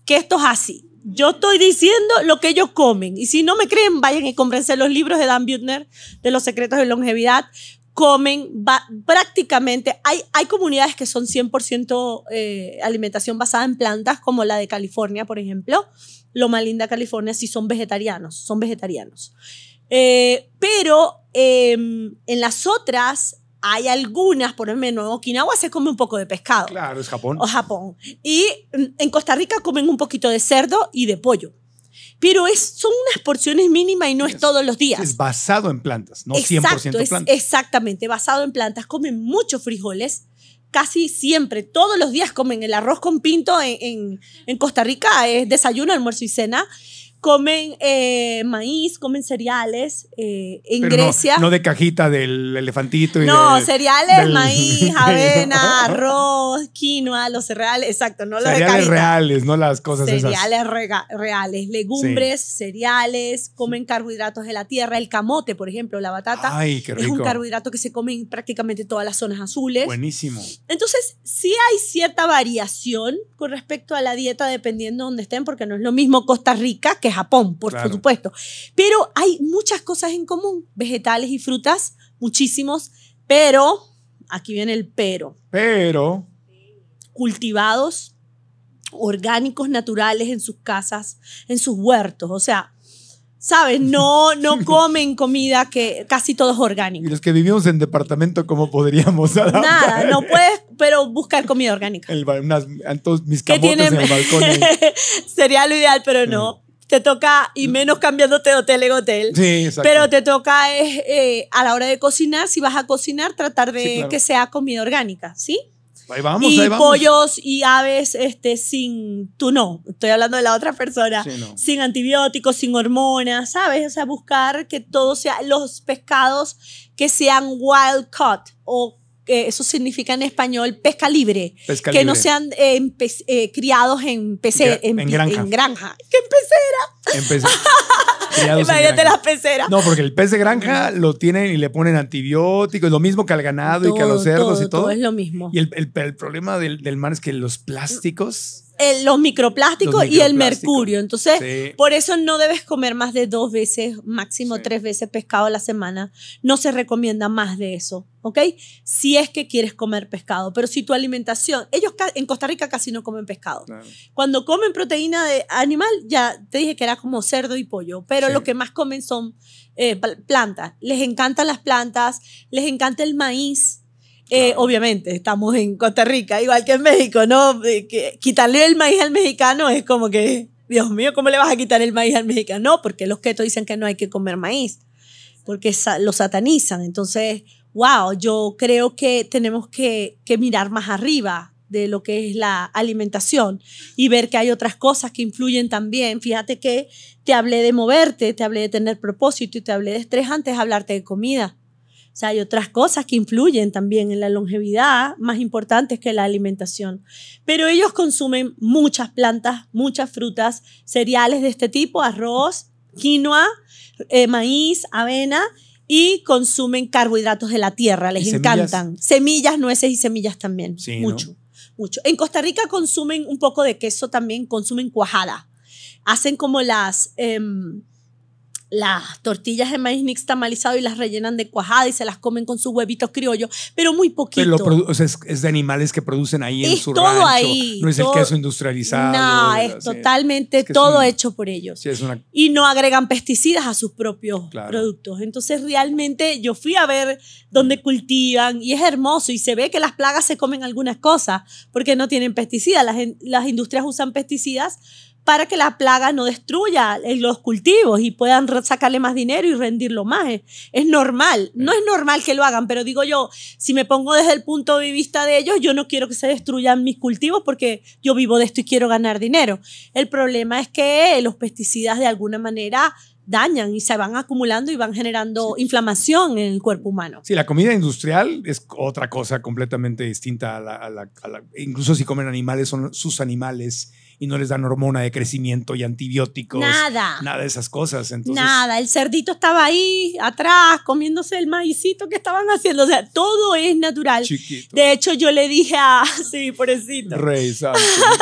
que esto es así. Yo estoy diciendo lo que ellos comen. Y si no me creen, vayan y cómprense los libros de Dan Buettner de los secretos de longevidad. Comen prácticamente, hay, hay comunidades que son 100% eh, alimentación basada en plantas, como la de California, por ejemplo. Loma Linda, California, si son vegetarianos, son vegetarianos. pero em, en las otras hay algunas, por ejemplo, en Okinawa se come un poco de pescado. Claro, es Japón. O Japón. Y mm, en Costa Rica comen un poquito de cerdo y de pollo. Pero es, son unas porciones mínimas y no es, todos los días. Es basado en plantas, no Exacto, 100% plantas. exactamente, basado en plantas. Comen muchos frijoles, casi siempre, todos los días comen el arroz con pinto en, en Costa Rica, es desayuno, almuerzo y cena comen eh, maíz, comen cereales. Eh, en Grecia. No, de cajita del elefantito. Y no, cereales, maíz, avena, arroz, quinoa, los cereales, exacto, no los cereales reales, no las cosas cereales esas. Cereales reales, legumbres, cereales, comen carbohidratos de la tierra. El camote, por ejemplo, la batata. Ay, qué Es un carbohidrato que se come en prácticamente todas las zonas azules. Buenísimo. Entonces, sí hay cierta variación con respecto a la dieta dependiendo de dónde estén, porque no es lo mismo Costa Rica, que Japón, por supuesto. Pero hay muchas cosas en común, vegetales y frutas, muchísimos, pero, aquí viene el pero. Pero. Cultivados, orgánicos, naturales en sus casas, en sus huertos, o sea, ¿sabes? No, no comen comida que casi todo es orgánico. Y los que vivimos en departamento, ¿cómo podríamos Nada, no puedes, pero buscar comida orgánica. El, mis camotes en el balcón. Sería lo ideal, pero no te toca, y mm. menos cambiándote de hotel en hotel, sí, pero te toca es eh, a la hora de cocinar, si vas a cocinar, tratar de que sea comida orgánica, ¿sí? vamos, pollos y aves este, sin, tú no, estoy hablando de la otra persona, sin antibióticos, sin hormonas, ¿sabes? O sea, buscar que todo sea, los pescados que sean wild caught o eh, eso significa en español pesca libre, que no sean eh, eh, criados en, pecera en, en, granja. en pecera! En pecera. las No, porque el pez de granja lo tienen y le ponen antibióticos, lo mismo que al ganado y que a los cerdos y todo. Todo es lo mismo. Y el, problema del, del, mar es que los plásticos los microplásticos y el mercurio. Entonces, por eso no debes comer más de dos veces, máximo tres veces pescado a la semana. No se recomienda más de eso, ¿ok? Si es que quieres comer pescado, pero si tu alimentación, ellos en Costa Rica casi no comen pescado. Cuando comen proteína de animal, ya te dije que era como cerdo y pollo, pero lo que más comen son eh, plantas. Les encantan las plantas, les encanta el maíz eh, obviamente, estamos en Costa Rica, igual que en México, ¿no? quitarle el maíz al mexicano es como que, Dios mío, ¿cómo le vas a quitar el maíz al mexicano? No, porque los keto dicen que no hay que comer maíz, porque lo satanizan. Entonces, wow, yo creo que tenemos que, que mirar más arriba de lo que es la alimentación y ver que hay otras cosas que influyen también. Fíjate que te hablé de moverte, te hablé de tener propósito y te hablé de estrés antes de hablarte de comida hay otras cosas que influyen también en la longevidad, más importantes que la alimentación. Pero ellos consumen muchas plantas, muchas frutas, cereales de este tipo, arroz, quinoa, eh, maíz, avena y consumen carbohidratos de la tierra, les encantan. Semillas? nueces y semillas también, mucho. Mucho. En Costa Rica consumen un poco de queso también, consumen cuajada. Hacen como las, em, las tortillas de maíz nixtamalizado y las rellenan de cuajada y se las comen con sus huevitos criollos, pero muy poquito. es, de animales que producen ahí en su todo ahí. No es el queso industrializado. No, es totalmente todo hecho por ellos. y no agregan pesticidas a sus propios productos. Entonces realmente yo fui a ver dónde mm. cultivan y es hermoso y se ve que las plagas se comen algunas cosas porque no tienen pesticidas. las industrias usan pesticidas para que la plaga no destruya eh, los cultivos y puedan sacarle más dinero y rendirlo más. Es, normal, no es normal que lo hagan, pero digo yo, si me pongo desde el punto de vista de ellos, yo no quiero que se destruyan mis cultivos porque yo vivo de esto y quiero ganar dinero. El problema es que eh, los pesticidas de alguna manera dañan y se van acumulando y van generando inflamación en el cuerpo humano. Sí, la comida industrial es otra cosa completamente distinta a la incluso si comen animales, son sus animales y no les dan hormona de crecimiento y antibióticos. Nada. Nada de esas cosas. Entonces, nada, el cerdito estaba ahí atrás comiéndose el maicito que estaban haciendo. O sea, todo es natural. Chiquito. De hecho, yo le dije a... Sí, pobrecito. Rey,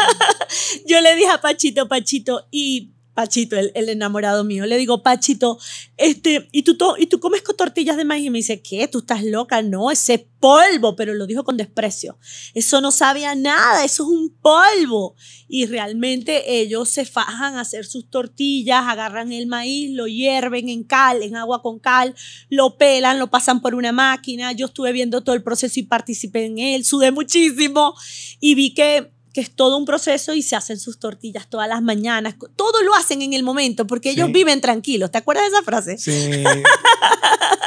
yo le dije a Pachito, Pachito, y Pachito, el, enamorado mío, le digo, Pachito, este, ¿y tú, y tú comes con tortillas de maíz. Y me dice, ¿qué? ¿Tú estás loca? No, ese polvo, pero lo dijo con desprecio. Eso no sabía nada, eso es un polvo. Y realmente ellos se fajan a hacer sus tortillas, agarran el maíz, lo hierven en cal, en agua con cal, lo pelan, lo pasan por una máquina. Yo estuve viendo todo el proceso y participé en él, sudé muchísimo y vi que es todo un proceso y se hacen sus tortillas todas las mañanas. Todo lo hacen en el momento porque ellos viven tranquilos. ¿Te acuerdas de esa frase? Sí.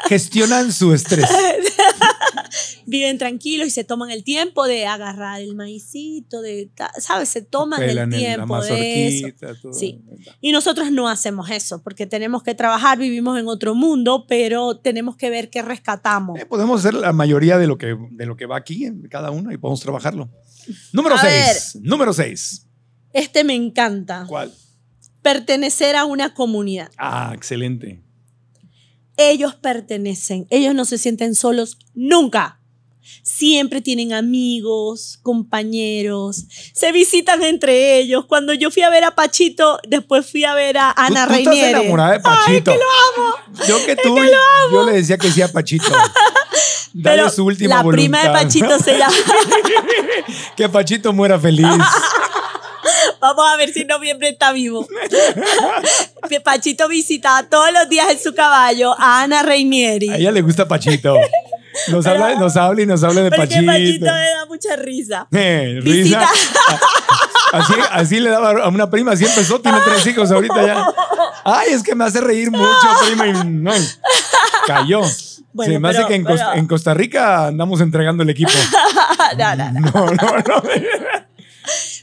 Gestionan su estrés. viven tranquilos y se toman el tiempo de agarrar el maicito, de, ¿sabes? Se toman el tiempo de eso. Y nosotros no hacemos eso porque tenemos que trabajar, vivimos en otro mundo, pero tenemos que ver qué rescatamos. Eh, podemos hacer la mayoría de lo, que, de lo que va aquí en cada uno y podemos trabajarlo. Número 6. Número 6. Este me encanta. ¿Cuál? Pertenecer a una comunidad. Ah, excelente ellos pertenecen, ellos no se sienten solos nunca. Siempre tienen amigos, compañeros, se visitan entre ellos. Cuando yo fui a ver a Pachito, después fui a ver a Ana Reinieri. Pachito. Ay, que lo amo. Yo que tú, yo le decía que decía a Pachito. Pero su la prima de Pachito se llama. que Pachito muera feliz. Vamos a ver si en noviembre está vivo. Pachito visitaba todos los días en su caballo a Ana Reinieri. A ella le gusta Pachito. Nos, habla, nos y nos habla de Pachito. Pachito me da mucha risa. Eh, risa. Así, así le daba a una prima, así empezó, tiene tres hijos ahorita ya. Ay, es que me hace reír mucho, prima. cayó. Se me hace que en, Costa, Rica andamos entregando el equipo. no, no, no. no.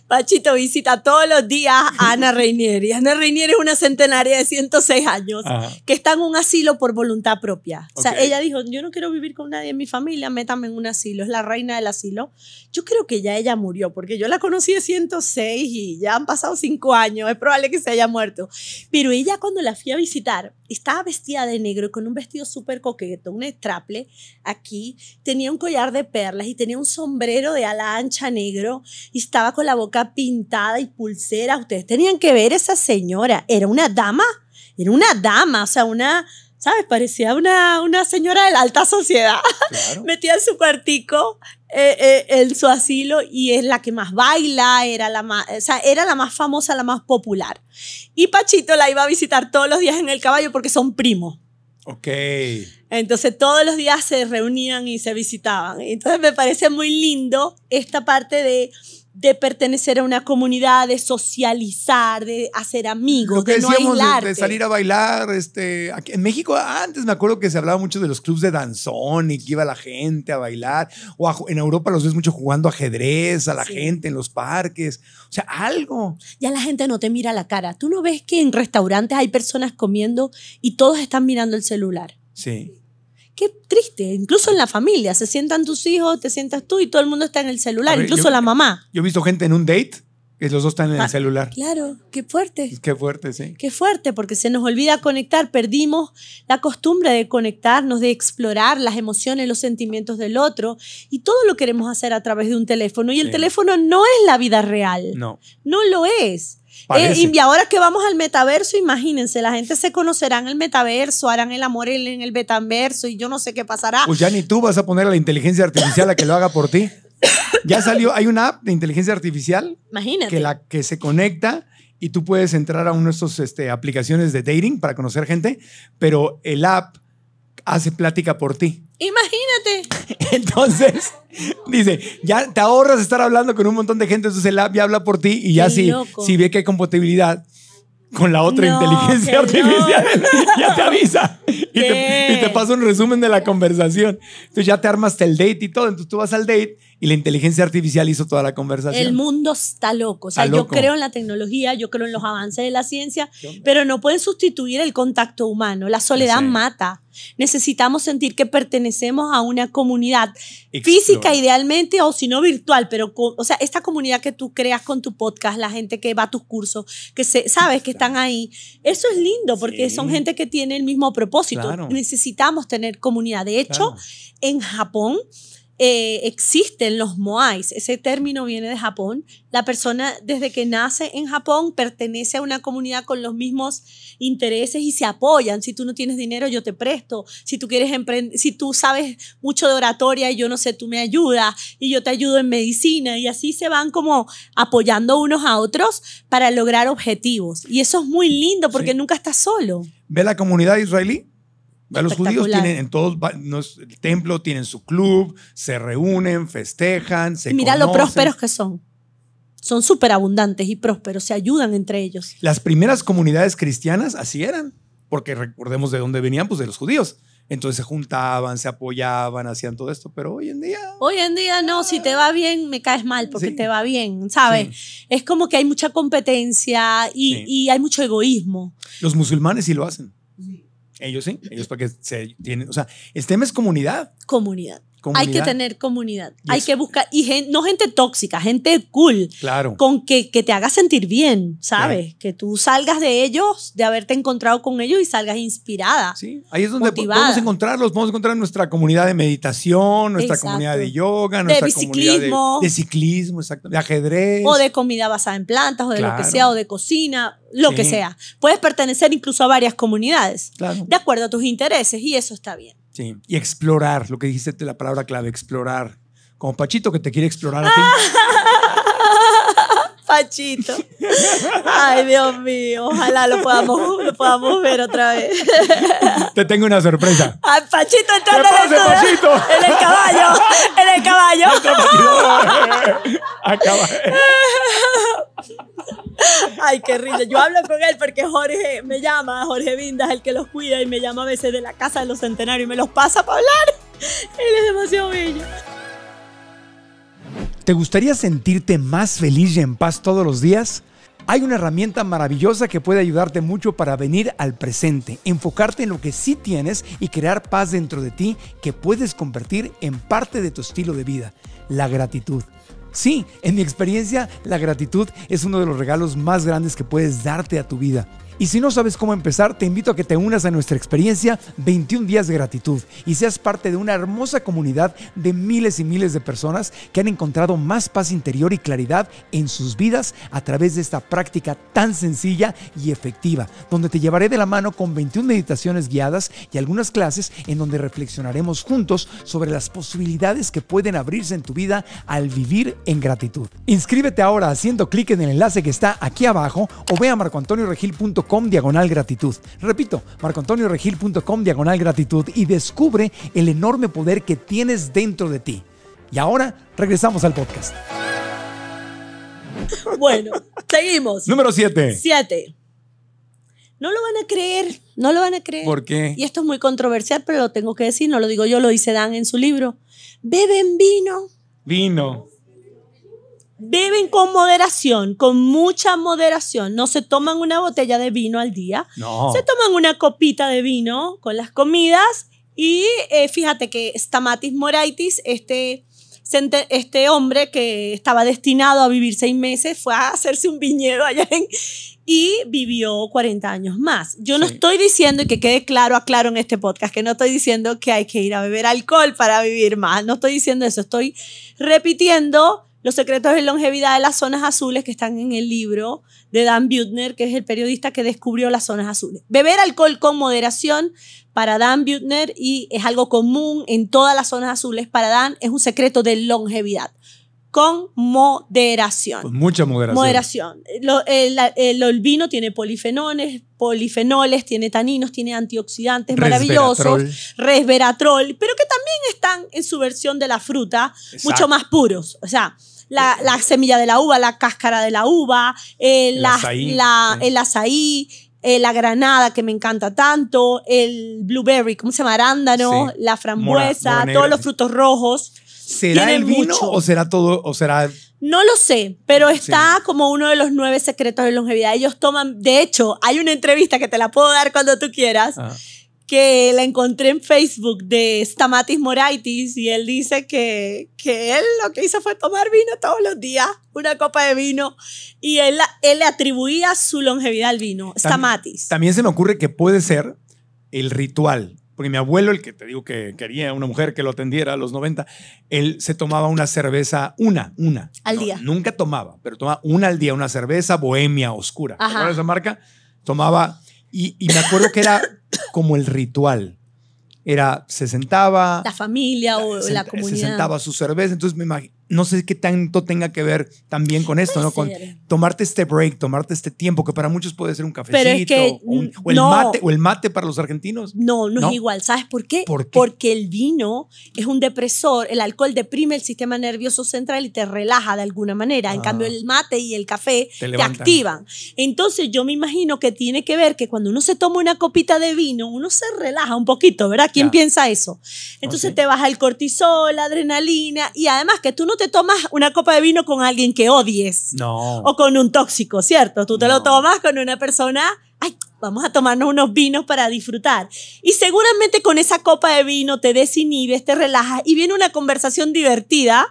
Pachito visita todos los días a Ana Reinieri. Ana Reinieri es una centenaria de 106 años que está en un asilo por voluntad propia. O sea, ella dijo, yo no quiero vivir con nadie en mi familia, métame en un asilo. Es la reina del asilo. Yo creo que ya ella murió porque yo la conocí de 106 y ya han pasado cinco años. Es probable que se haya muerto. Pero ella cuando la fui a visitar, estaba vestida de negro y con un vestido súper coqueto, un straple aquí, tenía un collar de perlas y tenía un sombrero de ala ancha negro y estaba con la boca pintada y pulsera. Ustedes tenían que ver esa señora, era una dama, era una dama, o sea, una ¿sabes? Parecía una, una señora de la alta sociedad, Metía en su cuartico, eh, eh, en su asilo, y es la que más baila, era la más, era la más famosa, la más popular. Y Pachito la iba a visitar todos los días en el caballo porque son primos. Ok. Entonces todos los días se reunían y se visitaban. Entonces me parece muy lindo esta parte de de pertenecer a una comunidad, de socializar, de hacer amigos, Lo que de decíamos, De salir a bailar, este, en México antes me acuerdo que se hablaba mucho de los clubs de danzón y que iba la gente a bailar, o en Europa los ves mucho jugando ajedrez a la gente en los parques, o sea, algo. Ya la gente no te mira la cara, tú no ves que en restaurantes hay personas comiendo y todos están mirando el celular. Sí qué triste. Incluso en la familia, se sientan tus hijos, te sientas tú y todo el mundo está en el celular, incluso la mamá. Yo he visto gente en un date que los dos están en el ah, celular. Claro, qué fuerte. Qué fuerte, sí. Qué fuerte, porque se nos olvida conectar, perdimos la costumbre de conectarnos, de explorar las emociones, los sentimientos del otro, y todo lo queremos hacer a través de un teléfono, y el teléfono no es la vida real. No. No lo es. Eh, y ahora que vamos al metaverso, imagínense, la gente se conocerá en el metaverso, harán el amor en el metaverso y yo no sé qué pasará. Pues ya ni tú vas a poner a la inteligencia artificial a que lo haga por ti. Ya salió, hay una app de inteligencia artificial que la que se conecta y tú puedes entrar a una de estas este, aplicaciones de dating para conocer gente, pero el app hace plática por ti. Imagínate. Entonces, dice, ya te ahorras estar hablando con un montón de gente, entonces el app ya habla por ti y ya si, si, ve que hay compatibilidad con la otra inteligencia artificial, ya te avisa y te, pasa un resumen de la conversación. Entonces ya te armaste el date y todo, entonces tú vas al date y la inteligencia artificial hizo toda la conversación. El mundo está loco. O sea, yo creo en la tecnología, yo creo en los avances de la ciencia, pero no pueden sustituir el contacto humano. La soledad mata. Necesitamos sentir que pertenecemos a una comunidad física idealmente o si no virtual, pero o sea, esta comunidad que tú creas con tu podcast, la gente que va a tus cursos, que se, sabes que están ahí, eso es lindo porque son gente que tiene el mismo propósito. Necesitamos tener comunidad. De hecho, en Japón eh, existen los moais. Ese término viene de Japón. La persona desde que nace en Japón pertenece a una comunidad con los mismos intereses y se apoyan. Si tú no tienes dinero, yo te presto. Si tú quieres emprender, si tú sabes mucho de oratoria y yo no sé, tú me ayudas y yo te ayudo en medicina y así se van como apoyando unos a otros para lograr objetivos. Y eso es muy lindo porque nunca estás solo. Ve la comunidad israelí los judíos tienen en todos el templo, tienen su club, se reúnen, festejan, se Mira lo prósperos que son. Son súper abundantes y prósperos, se ayudan entre ellos. Las primeras comunidades cristianas así eran, porque recordemos de dónde venían, pues de los judíos. Entonces se juntaban, se apoyaban, hacían todo esto, pero hoy en día... Hoy en día no, si te va bien, me caes mal porque te va bien, ¿sabes? Es como que hay mucha competencia y, y hay mucho egoísmo. Los musulmanes sí lo hacen. Ellos sí, ellos porque se tienen, o sea, el tema es comunidad. Comunidad. Hay que tener comunidad. Hay que buscar, y no gente tóxica, gente cool. Claro. Con que, que te haga sentir bien, ¿sabes? Que tú salgas de ellos, de haberte encontrado con ellos y salgas inspirada. Sí, ahí es donde podemos encontrarlos. Podemos encontrar nuestra comunidad de meditación, nuestra comunidad de yoga, nuestra de ciclismo. De, ciclismo, de ajedrez. O de comida basada en plantas, o de lo que sea, o de cocina, lo que sea. Puedes pertenecer incluso a varias comunidades, de acuerdo a tus intereses, y eso está bien. Sí. Y explorar, lo que dijiste la palabra clave, explorar. Como Pachito que te quiere explorar a ti. Pachito. Ay, Dios mío. Ojalá lo podamos, lo podamos ver otra vez. Te tengo una sorpresa. Ay, Pachito, entrando en el, en el caballo. En el caballo. Eh. Ay, qué risa. Yo hablo con él porque Jorge me llama, Jorge Vindas, el que los cuida y me llama a veces de la casa de los centenarios y me los pasa para hablar. Él es demasiado bello. ¿Te gustaría sentirte más feliz y en paz todos los días? Hay una herramienta maravillosa que puede ayudarte mucho para venir al presente, enfocarte en lo que sí tienes y crear paz dentro de ti que puedes convertir en parte de tu estilo de vida, la gratitud. Sí, en mi experiencia, la gratitud es uno de los regalos más grandes que puedes darte a tu vida y si no sabes cómo empezar, te invito a que te unas a nuestra experiencia 21 días de gratitud y seas parte de una hermosa comunidad de miles y miles de personas que han encontrado más paz interior y claridad en sus vidas a través de esta práctica tan sencilla y efectiva, donde te llevaré de la mano con 21 meditaciones guiadas y algunas clases en donde reflexionaremos juntos sobre las posibilidades que pueden abrirse en tu vida al vivir en gratitud. Inscríbete ahora haciendo clic en el enlace que está aquí abajo o ve a marcoantonioregil.com diagonal gratitud. Repito, marcoantonioregil.com diagonal gratitud y descubre el enorme poder que tienes dentro de ti. Y ahora regresamos al podcast. Bueno, seguimos. Número 7. 7. No lo van a creer, no lo van a creer. ¿Por qué? Y esto es muy controversial, pero lo tengo que decir, no lo digo yo, lo dice Dan en su libro. Beben vino. Vino. Beben con moderación, con mucha moderación. No se toman una botella de vino al día. No. Se toman una copita de vino con las comidas. Y eh, fíjate que Stamatis Moraitis, este, este hombre que estaba destinado a vivir seis meses, fue a hacerse un viñedo allá en, y vivió 40 años más. Yo no estoy diciendo, y que quede claro, aclaro en este podcast, que no estoy diciendo que hay que ir a beber alcohol para vivir más. No estoy diciendo eso. Estoy repitiendo los secretos de longevidad de las zonas azules que están en el libro de Dan Buettner, que es el periodista que descubrió las zonas azules. Beber alcohol con moderación para Dan Buettner y es algo común en todas las zonas azules. Para Dan es un secreto de longevidad. Con moderación. Con mucha moderación. Moderación. el, vino tiene polifenoles, polifenoles, tiene taninos, tiene antioxidantes maravillosos, resveratrol, pero que también están en su versión de la fruta, mucho más puros. O sea, la, semilla de la uva, la cáscara de la uva, el, azaí. La, el eh, granada que me encanta tanto, el blueberry, ¿cómo se llama? Arándano, la frambuesa, todos los frutos rojos. ¿Será el vino mucho. o será todo o será no lo sé, pero está como uno de los nueve secretos de longevidad. Ellos toman, de hecho, hay una entrevista que te la puedo dar cuando tú quieras, ah que la encontré en Facebook de Stamatis Moraitis y él dice que, que él lo que hizo fue tomar vino todos los días, una copa de vino, y él, le atribuía su longevidad al vino, Stamatis. También, se me ocurre que puede ser el ritual, porque mi abuelo, el que te digo que quería una mujer que lo atendiera a los 90, él se tomaba una cerveza, una, una. Al día. Nunca tomaba, pero tomaba una al día, una cerveza bohemia oscura. ¿Cuál esa marca? Tomaba, y me acuerdo que era como el ritual. Era, se sentaba. La familia o la, comunidad. Se sentaba su cerveza. Entonces me imagino no sé qué tanto tenga que ver también con esto, ¿no? Con tomarte este break, tomarte este tiempo, que para muchos puede ser un cafecito un, el mate, o el mate para los argentinos. No, no, es igual. ¿Sabes por qué? Porque el vino es un depresor, el alcohol deprime el sistema nervioso central y te relaja de alguna manera. en ah. cambio, el mate y el café te, activan. Entonces, yo me imagino que tiene que ver que cuando uno se toma una copita de vino, uno se relaja un poquito, ¿verdad? ¿Quién piensa eso? Ah, Entonces te baja el cortisol, la adrenalina y además que tú no te tomas una copa de vino con alguien que odies. No. O con un tóxico, ¿cierto? Tú te lo tomas con una persona, ay, vamos a tomarnos unos vinos para disfrutar. Y seguramente con esa copa de vino te desinhibes, te relajas y viene una conversación divertida.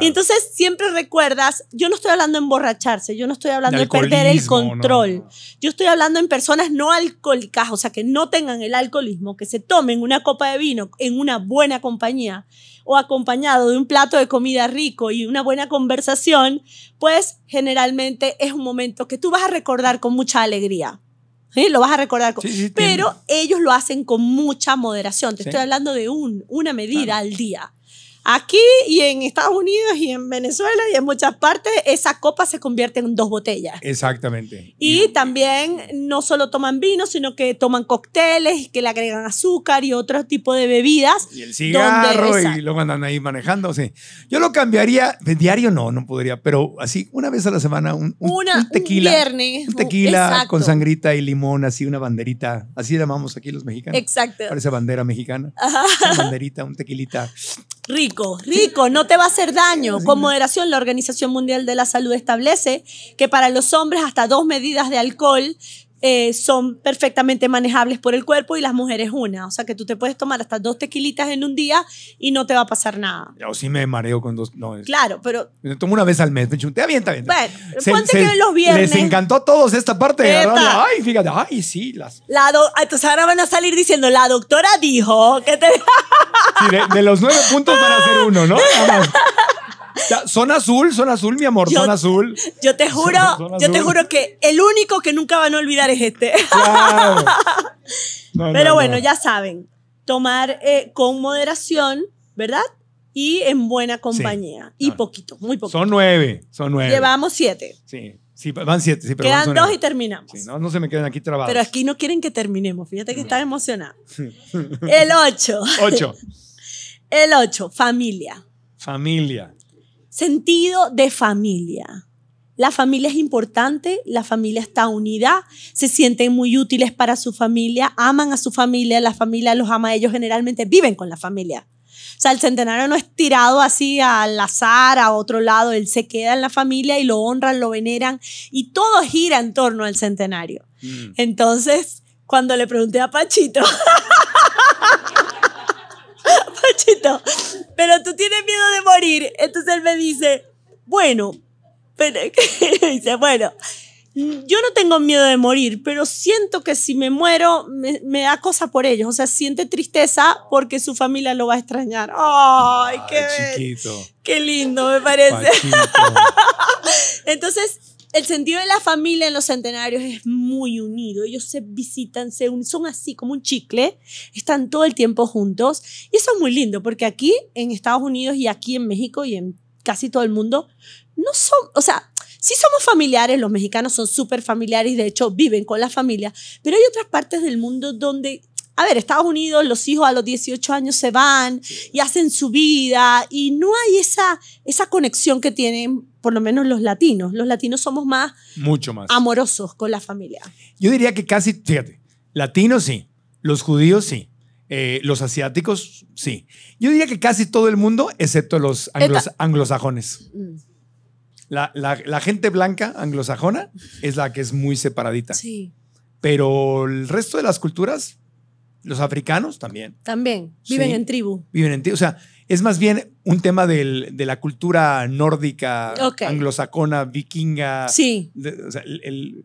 Y entonces siempre recuerdas, yo no estoy hablando de emborracharse, yo no estoy hablando de, perder el control, yo estoy hablando en personas no alcohólicas, o sea, que no tengan el alcoholismo, que se tomen una copa de vino en una buena compañía o acompañado de un plato de comida rico y una buena conversación, pues generalmente es un momento que tú vas a recordar con mucha alegría. Lo vas a recordar. Pero ellos lo hacen con mucha moderación. Te estoy hablando de un, una medida al día. Aquí y en Estados Unidos y en Venezuela y en muchas partes, esa copa se convierte en dos botellas. Exactamente. Y también no solo toman vino, sino que toman cócteles que le agregan azúcar y otro tipo de bebidas. Y el cigarro y luego andan ahí manejándose. Yo lo cambiaría, diario no, no podría, pero así una vez a la semana un, un, tequila. Un tequila con sangrita y limón, así una banderita. Así llamamos aquí los mexicanos. Exacto. Parece bandera mexicana. Una banderita, un tequilita. Rico rico, rico, no te va a hacer daño. Con moderación, la Organización Mundial de la Salud establece que para los hombres hasta dos medidas de alcohol eh, son perfectamente manejables por el cuerpo y las mujeres una. O sea que tú te puedes tomar hasta dos tequilitas en un día y no te va a pasar nada. o sí me mareo con dos. No, claro, pero. Me tomo una vez al mes, me chunté ah, bien, está bien. Bueno, se, ponte los viernes. Les encantó a todos esta parte. ¿verdad? Ay, fíjate, ay, sí. Las... La ah, Entonces ahora van a salir diciendo, la doctora dijo que te. sí, de, los nueve puntos van a ser uno, ¿no? son azul, son azul, mi amor, son azul. Yo te juro, yo te juro que el único que nunca van a olvidar es este. Pero bueno, ya saben, tomar eh, con moderación, ¿verdad? Y en buena compañía. y poquito, muy poquito. Son nueve, son nueve. Llevamos siete. Sí. Sí, van siete. Sí, Quedan dos y terminamos. no, no, se me quedan aquí trabados. Pero aquí no quieren que terminemos. Fíjate que no. estás emocionado. El ocho. Ocho. El ocho, familia. Familia. Sentido de familia. La familia es importante, la familia está unida, se sienten muy útiles para su familia, aman a su familia, la familia los ama, ellos generalmente viven con la familia. O sea, el centenario no es tirado así al azar, a otro lado, él se queda en la familia y lo honran, lo veneran y todo gira en torno al centenario. Mm. Entonces, cuando le pregunté a Pachito, pero tú tienes miedo de morir. Entonces él me dice, bueno, dice, bueno, yo no tengo miedo de morir, pero siento que si me muero me, da cosa por ellos. O sea, siente tristeza porque su familia lo va a extrañar. ¡Ay, qué chiquito! Qué lindo, me parece. Entonces, el sentido de la familia en los centenarios es muy unido. Ellos se visitan, se son así como un chicle, están todo el tiempo juntos. Y eso es muy lindo, porque aquí en Estados Unidos y aquí en México y en casi todo el mundo, no son, o sea, sí somos familiares, los mexicanos son súper familiares, de hecho viven con la familia, pero hay otras partes del mundo donde a ver, Estados Unidos, los hijos a los 18 años se van y hacen su vida y no hay esa, esa conexión que tienen por lo menos los latinos. Los latinos somos más, Mucho más. amorosos con la familia. Yo diría que casi, fíjate, latinos sí, los judíos sí, eh, los asiáticos sí. Yo diría que casi todo el mundo, excepto los anglosajones. Mm. La, gente blanca anglosajona es la que es muy separadita. Sí. Pero el resto de las culturas, los africanos también. También, viven en tribu. Viven en tribu. O sea, es más bien un tema del, de la cultura nórdica, anglosacona, vikinga. Sí. el,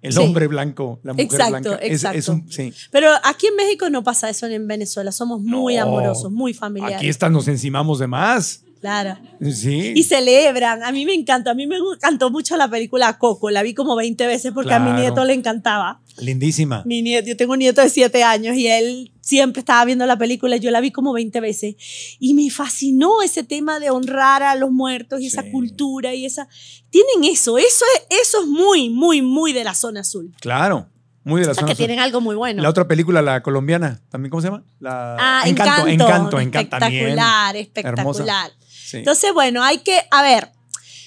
el, hombre blanco, la mujer blanca. Exacto, exacto. Pero aquí en México no pasa eso en Venezuela. Somos muy amorosos, muy familiares. Aquí estas nos encimamos de más. Claro. Sí. Y celebran. A mí me encanta. A mí me encantó mucho la película Coco. La vi como 20 veces porque a mi nieto le encantaba. Lindísima. Mi nieto, yo tengo un nieto de 7 años y él siempre estaba viendo la película. y Yo la vi como 20 veces. Y me fascinó ese tema de honrar a los muertos y esa cultura y esa. Tienen eso. Eso es, eso muy, muy, muy de la zona azul. Claro. Muy de la o sea, que tienen algo muy bueno. La otra película, la colombiana, también, ¿cómo se llama? La... Ah, Encanto. Encanto, espectacular, espectacular. Entonces, bueno, hay que, a ver,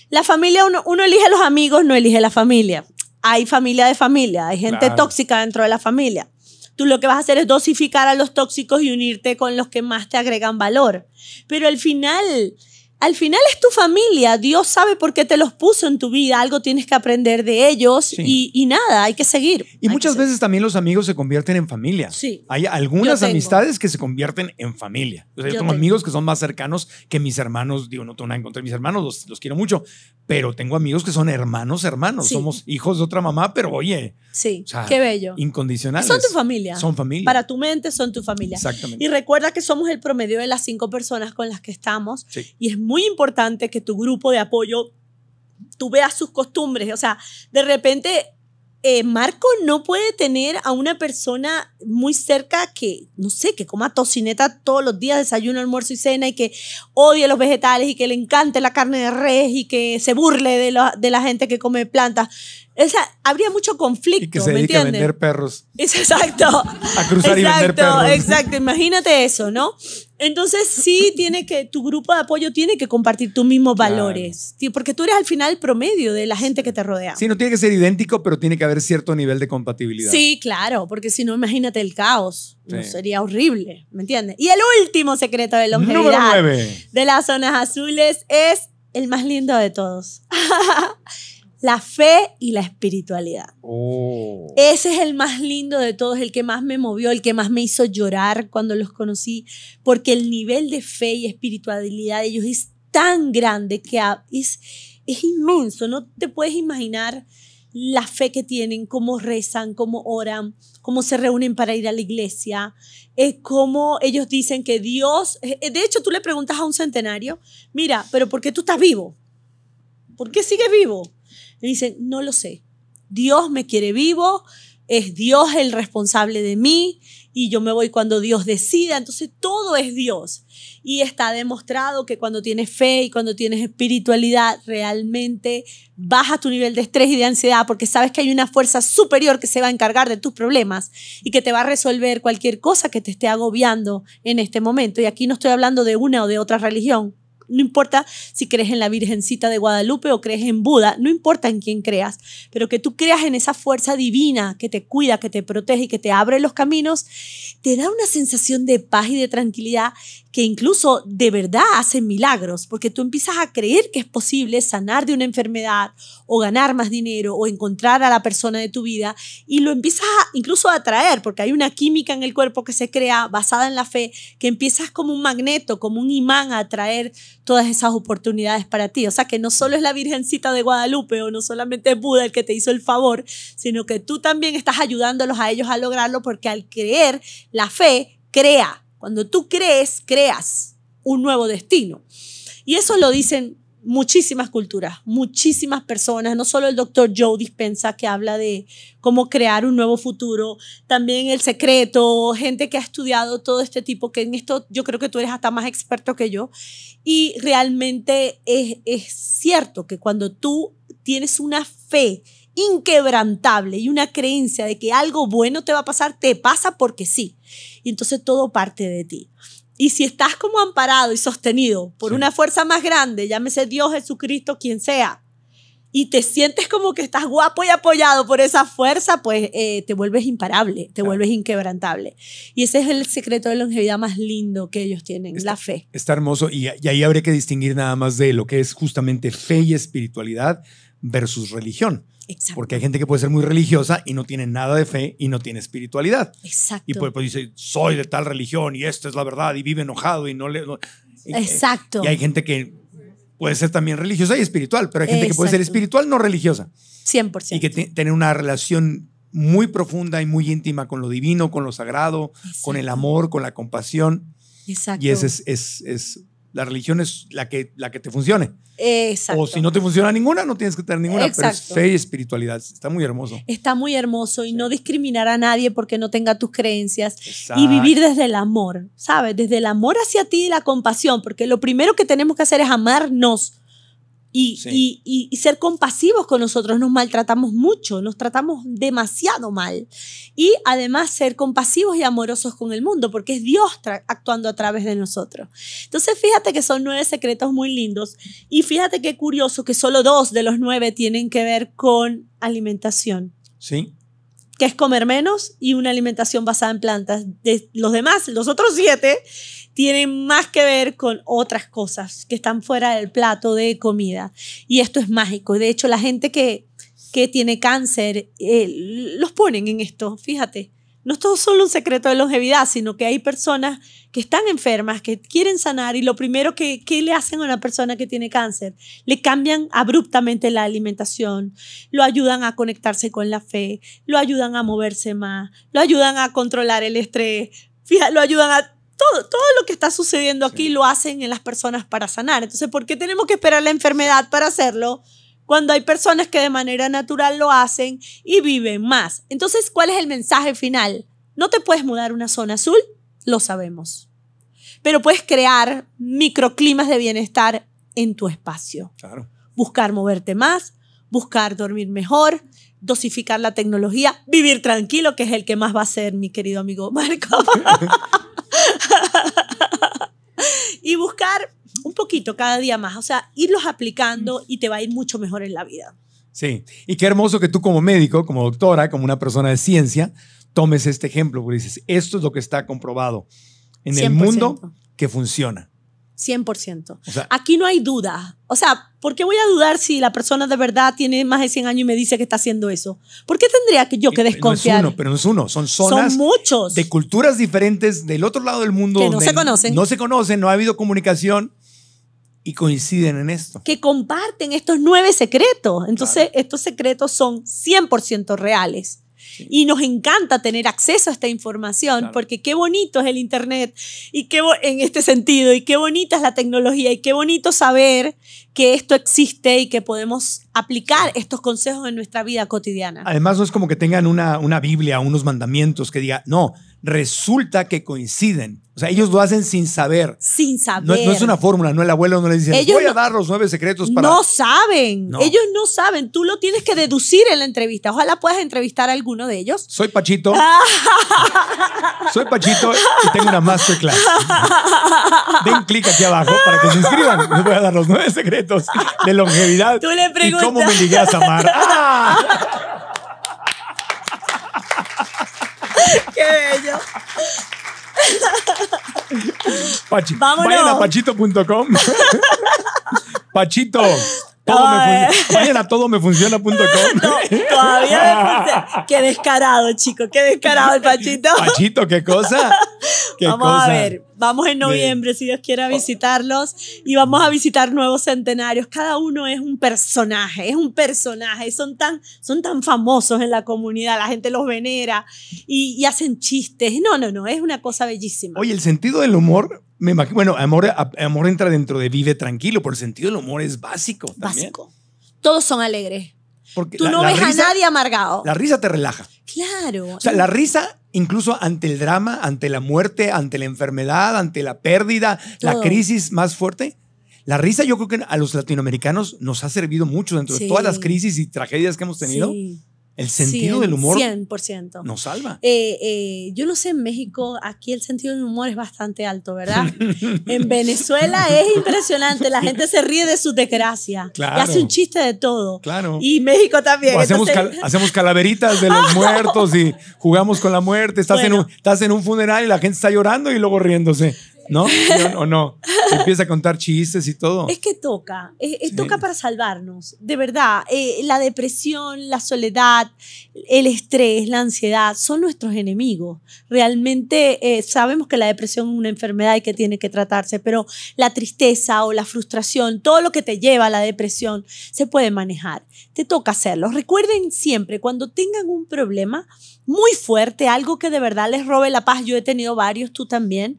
la familia, uno, elige los amigos, no elige la familia. Hay familia de familia, hay gente tóxica dentro de la familia. Tú lo que vas a hacer es dosificar a los tóxicos y unirte con los que más te agregan valor. Pero al final, al final es tu familia, Dios sabe por qué te los puso en tu vida, algo tienes que aprender de ellos y, nada, hay que seguir. Y muchas veces también los amigos se convierten en familia. Sí. Hay algunas amistades que se convierten en familia. yo, tengo, amigos que son más cercanos que mis hermanos, digo, no tengo nada en contra de mis hermanos, los, los quiero mucho, pero tengo amigos que son hermanos, hermanos, somos hijos de otra mamá, pero oye. Sí, qué bello. Incondicionales. Son tu familia. Son familia. Para tu mente son tu familia. Exactamente. Y recuerda que somos el promedio de las cinco personas con las que estamos sí. y es muy importante que tu grupo de apoyo, tú veas sus costumbres. O sea, de repente eh, Marco no puede tener a una persona muy cerca que, no sé, que coma tocineta todos los días, desayuno, almuerzo y cena, y que odie los vegetales, y que le encante la carne de res, y que se burle de la, de la gente que come plantas habría mucho conflicto. Y que se a vender perros. Es exacto. a cruzar exacto, y vender perros. Exacto, imagínate eso, ¿no? Entonces sí tiene que, tu grupo de apoyo tiene que compartir tus mismos valores, porque tú eres al final promedio de la gente que te rodea. Sí, no tiene que ser idéntico, pero tiene que haber cierto nivel de compatibilidad. Sí, claro, porque si no, imagínate el caos, sería horrible, ¿me entiendes? Y el último secreto de longevidad de las zonas azules es el más lindo de todos. la fe y la espiritualidad. Oh. Ese es el más lindo de todos, el que más me movió, el que más me hizo llorar cuando los conocí, porque el nivel de fe y espiritualidad de ellos es tan grande que es, inmenso, no te puedes imaginar la fe que tienen, cómo rezan, cómo oran, cómo se reúnen para ir a la iglesia, es eh, cómo ellos dicen que Dios, eh, eh, de hecho tú le preguntas a un centenario, mira, pero ¿por qué tú estás vivo? ¿Por qué sigues vivo? Y dicen, no lo sé. Dios me quiere vivo, es Dios el responsable de mí y yo me voy cuando Dios decida. Entonces todo es Dios. Y está demostrado que cuando tienes fe y cuando tienes espiritualidad, realmente baja tu nivel de estrés y de ansiedad porque sabes que hay una fuerza superior que se va a encargar de tus problemas y que te va a resolver cualquier cosa que te esté agobiando en este momento. Y aquí no estoy hablando de una o de otra religión no importa si crees en la Virgencita de Guadalupe o crees en Buda, no importa en quién creas, pero que tú creas en esa fuerza divina que te cuida, que te protege y que te abre los caminos, te da una sensación de paz y de tranquilidad que incluso de verdad hacen milagros, porque tú empiezas a creer que es posible sanar de una enfermedad o ganar más dinero o encontrar a la persona de tu vida y lo empiezas incluso a atraer, porque hay una química en el cuerpo que se crea basada en la fe, que empiezas como un magneto, como un imán a atraer todas esas oportunidades para ti. O sea que no solo es la Virgencita de Guadalupe o no solamente es Buda el que te hizo el favor, sino que tú también estás ayudándolos a ellos a lograrlo porque al creer, la fe crea cuando tú crees, creas un nuevo destino. Y eso lo dicen muchísimas culturas, muchísimas personas, no solo el doctor Joe Dispensa que habla de cómo crear un nuevo futuro, también el secreto, gente que ha estudiado todo este tipo, que en esto yo creo que tú eres hasta más experto que yo, y realmente es, es cierto que cuando tú tienes una fe, inquebrantable y una creencia de que algo bueno te va a pasar, te pasa porque sí. Y entonces todo parte de ti. Y si estás como amparado y sostenido por una fuerza más grande, llámese Dios, Jesucristo, quien sea, y te sientes como que estás guapo y apoyado por esa fuerza, pues eh, te vuelves imparable, te vuelves inquebrantable. Y ese es el secreto de longevidad más lindo que ellos tienen, la fe. Está hermoso y ahí habría que distinguir nada más de lo que es justamente fe y espiritualidad versus religión. Exacto. Porque hay gente que puede ser muy religiosa y no tiene nada de fe y no tiene espiritualidad. Exacto. Y puede pues decir, soy de tal religión y esta es la verdad y vive enojado y no le... Eh, Exacto. Y hay gente que puede ser también religiosa y espiritual, pero hay gente que puede ser espiritual, no religiosa. 100%. Y que tiene tener una relación muy profunda y muy íntima con lo divino, con lo sagrado, con el amor, con la compasión. Exacto. Y esa es, es, es, la religión es la que, la que te funcione. O si no te funciona ninguna, no tienes que tener ninguna, pero fe y espiritualidad. Está muy hermoso. Está muy hermoso y no discriminar a nadie porque no tenga tus creencias y vivir desde el amor, ¿sabes? Desde el amor hacia ti y la compasión, porque lo primero que tenemos que hacer es amarnos y, ser compasivos con nosotros. Nos maltratamos mucho, nos tratamos demasiado mal. Y además ser compasivos y amorosos con el mundo, porque es Dios actuando a través de nosotros. Entonces fíjate que son nueve secretos muy lindos y fíjate qué curioso que solo dos de los nueve tienen que ver con alimentación. Sí. Que es comer menos y una alimentación basada en plantas. los demás, los otros siete, tienen más que ver con otras cosas que están fuera del plato de comida. Y esto es mágico. De hecho, la gente que, que tiene cáncer, eh, los ponen en esto, fíjate. No es todo solo un secreto de longevidad, sino que hay personas que están enfermas, que quieren sanar y lo primero que, que, le hacen a una persona que tiene cáncer, le cambian abruptamente la alimentación, lo ayudan a conectarse con la fe, lo ayudan a moverse más, lo ayudan a controlar el estrés, lo ayudan a todo, lo que está sucediendo aquí lo hacen en las personas para sanar. Entonces, ¿por qué tenemos que esperar la enfermedad para hacerlo? Cuando hay personas que de manera natural lo hacen y viven más. Entonces, ¿cuál es el mensaje final? No te puedes mudar una zona azul, lo sabemos. Pero puedes crear microclimas de bienestar en tu espacio. Buscar moverte más, buscar dormir mejor, dosificar la tecnología, vivir tranquilo, que es el que más va a ser, mi querido amigo Marco. y buscar un poquito cada día más, o sea, irlos aplicando mm. y te va a ir mucho mejor en la vida. Sí, y qué hermoso que tú como médico, como doctora, como una persona de ciencia, tomes este ejemplo, porque dices, esto es lo que está comprobado en el mundo que funciona. 100%. Aquí no hay duda. O sea, ¿por qué voy a dudar si la persona de verdad tiene más de 100 años y me dice que está haciendo eso? ¿Por qué tendría que yo que desconfiar? pero no es uno. Son zonas. Son muchos. De culturas diferentes del otro lado del mundo. Que no se conocen. No se conocen, no ha habido comunicación y coinciden en esto. Que comparten estos nueve secretos. Entonces, estos secretos son 100% reales. Y nos encanta tener acceso a esta información, porque qué bonito es el Internet y qué en este sentido, y qué bonita es la tecnología, y qué bonito saber que esto existe y que podemos aplicar estos consejos en nuestra vida cotidiana. Además, no es como que tengan una, una Biblia, unos mandamientos que diga, no, resulta que coinciden. O sea, ellos lo hacen sin saber. Sin saber. No, es una fórmula, no el abuelo no le dice, voy a dar los nueve secretos para... No saben, ellos no saben, tú lo tienes que deducir en la entrevista. Ojalá puedas entrevistar a alguno de ellos. Soy Pachito. Soy Pachito y tengo una masterclass. Den clic aquí abajo para que se inscriban. Les voy a dar los nueve secretos de longevidad. Tú le preguntas. Y cómo me ligué a Samar. Qué bello. Pachi, Vámonos. a pachito.com. Pachito. me Vayan a todomefunciona.com. todavía me Qué descarado, chico. Qué descarado el Pachito. Pachito, qué cosa. vamos a ver. Vamos en noviembre, si Dios quiere, a visitarlos y vamos a visitar nuevos centenarios. Cada uno es un personaje, es un personaje. Son tan, son tan famosos en la comunidad, la gente los venera y, y hacen chistes. No, no, no, es una cosa bellísima. Oye, el sentido del humor me bueno, amor, amor entra dentro de vive tranquilo, por el sentido del humor es básico. Básico. Todos son alegres. Tú no ves a nadie amargado. La risa te relaja. Claro. O sea, la risa, incluso ante el drama, ante la muerte, ante la enfermedad, ante la pérdida, la crisis más fuerte, la risa yo creo que a los latinoamericanos nos ha servido mucho dentro de todas las crisis y tragedias que hemos tenido. Sí. El sentido del humor 100%. nos salva. Eh, eh, yo no sé, en México, aquí el sentido del humor es bastante alto, ¿verdad? en Venezuela es impresionante, la gente se ríe de su desgracia hace un chiste de todo. Claro. Y México también. Hacemos, calaveritas de los muertos y jugamos con la muerte, estás, en un, estás en un funeral y la gente está llorando y luego riéndose. ¿No? ¿O no? Empieza a contar chistes y todo. Es que toca, es, toca para salvarnos, de verdad. Eh, la depresión, la soledad, el estrés, la ansiedad, son nuestros enemigos. Realmente eh, sabemos que la depresión es una enfermedad y que tiene que tratarse, pero la tristeza o la frustración, todo lo que te lleva a la depresión, se puede manejar. Te toca hacerlo. Recuerden siempre, cuando tengan un problema muy fuerte, algo que de verdad les robe la paz, yo he tenido varios, tú también,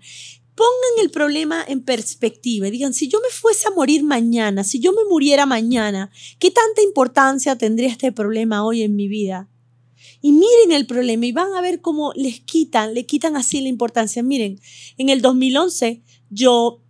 pongan el problema en perspectiva digan, si yo me fuese a morir mañana, si yo me muriera mañana, ¿qué tanta importancia tendría este problema hoy en mi vida? Y miren el problema y van a ver cómo les quitan, le quitan así la importancia. Miren, en el 2011 yo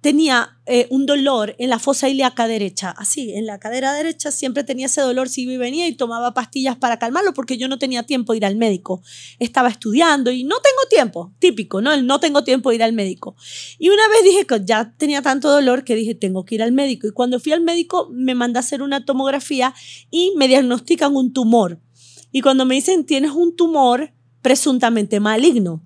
tenía eh, un dolor en la fosa ilíaca derecha, así, en la cadera derecha siempre tenía ese dolor, si y venía y tomaba pastillas para calmarlo porque yo no tenía tiempo de ir al médico. Estaba estudiando y no tengo tiempo, típico, ¿no? no tengo tiempo de ir al médico. Y una vez dije que ya tenía tanto dolor que dije, tengo que ir al médico. Y cuando fui al médico me manda a hacer una tomografía y me diagnostican un tumor. Y cuando me dicen, tienes un tumor presuntamente maligno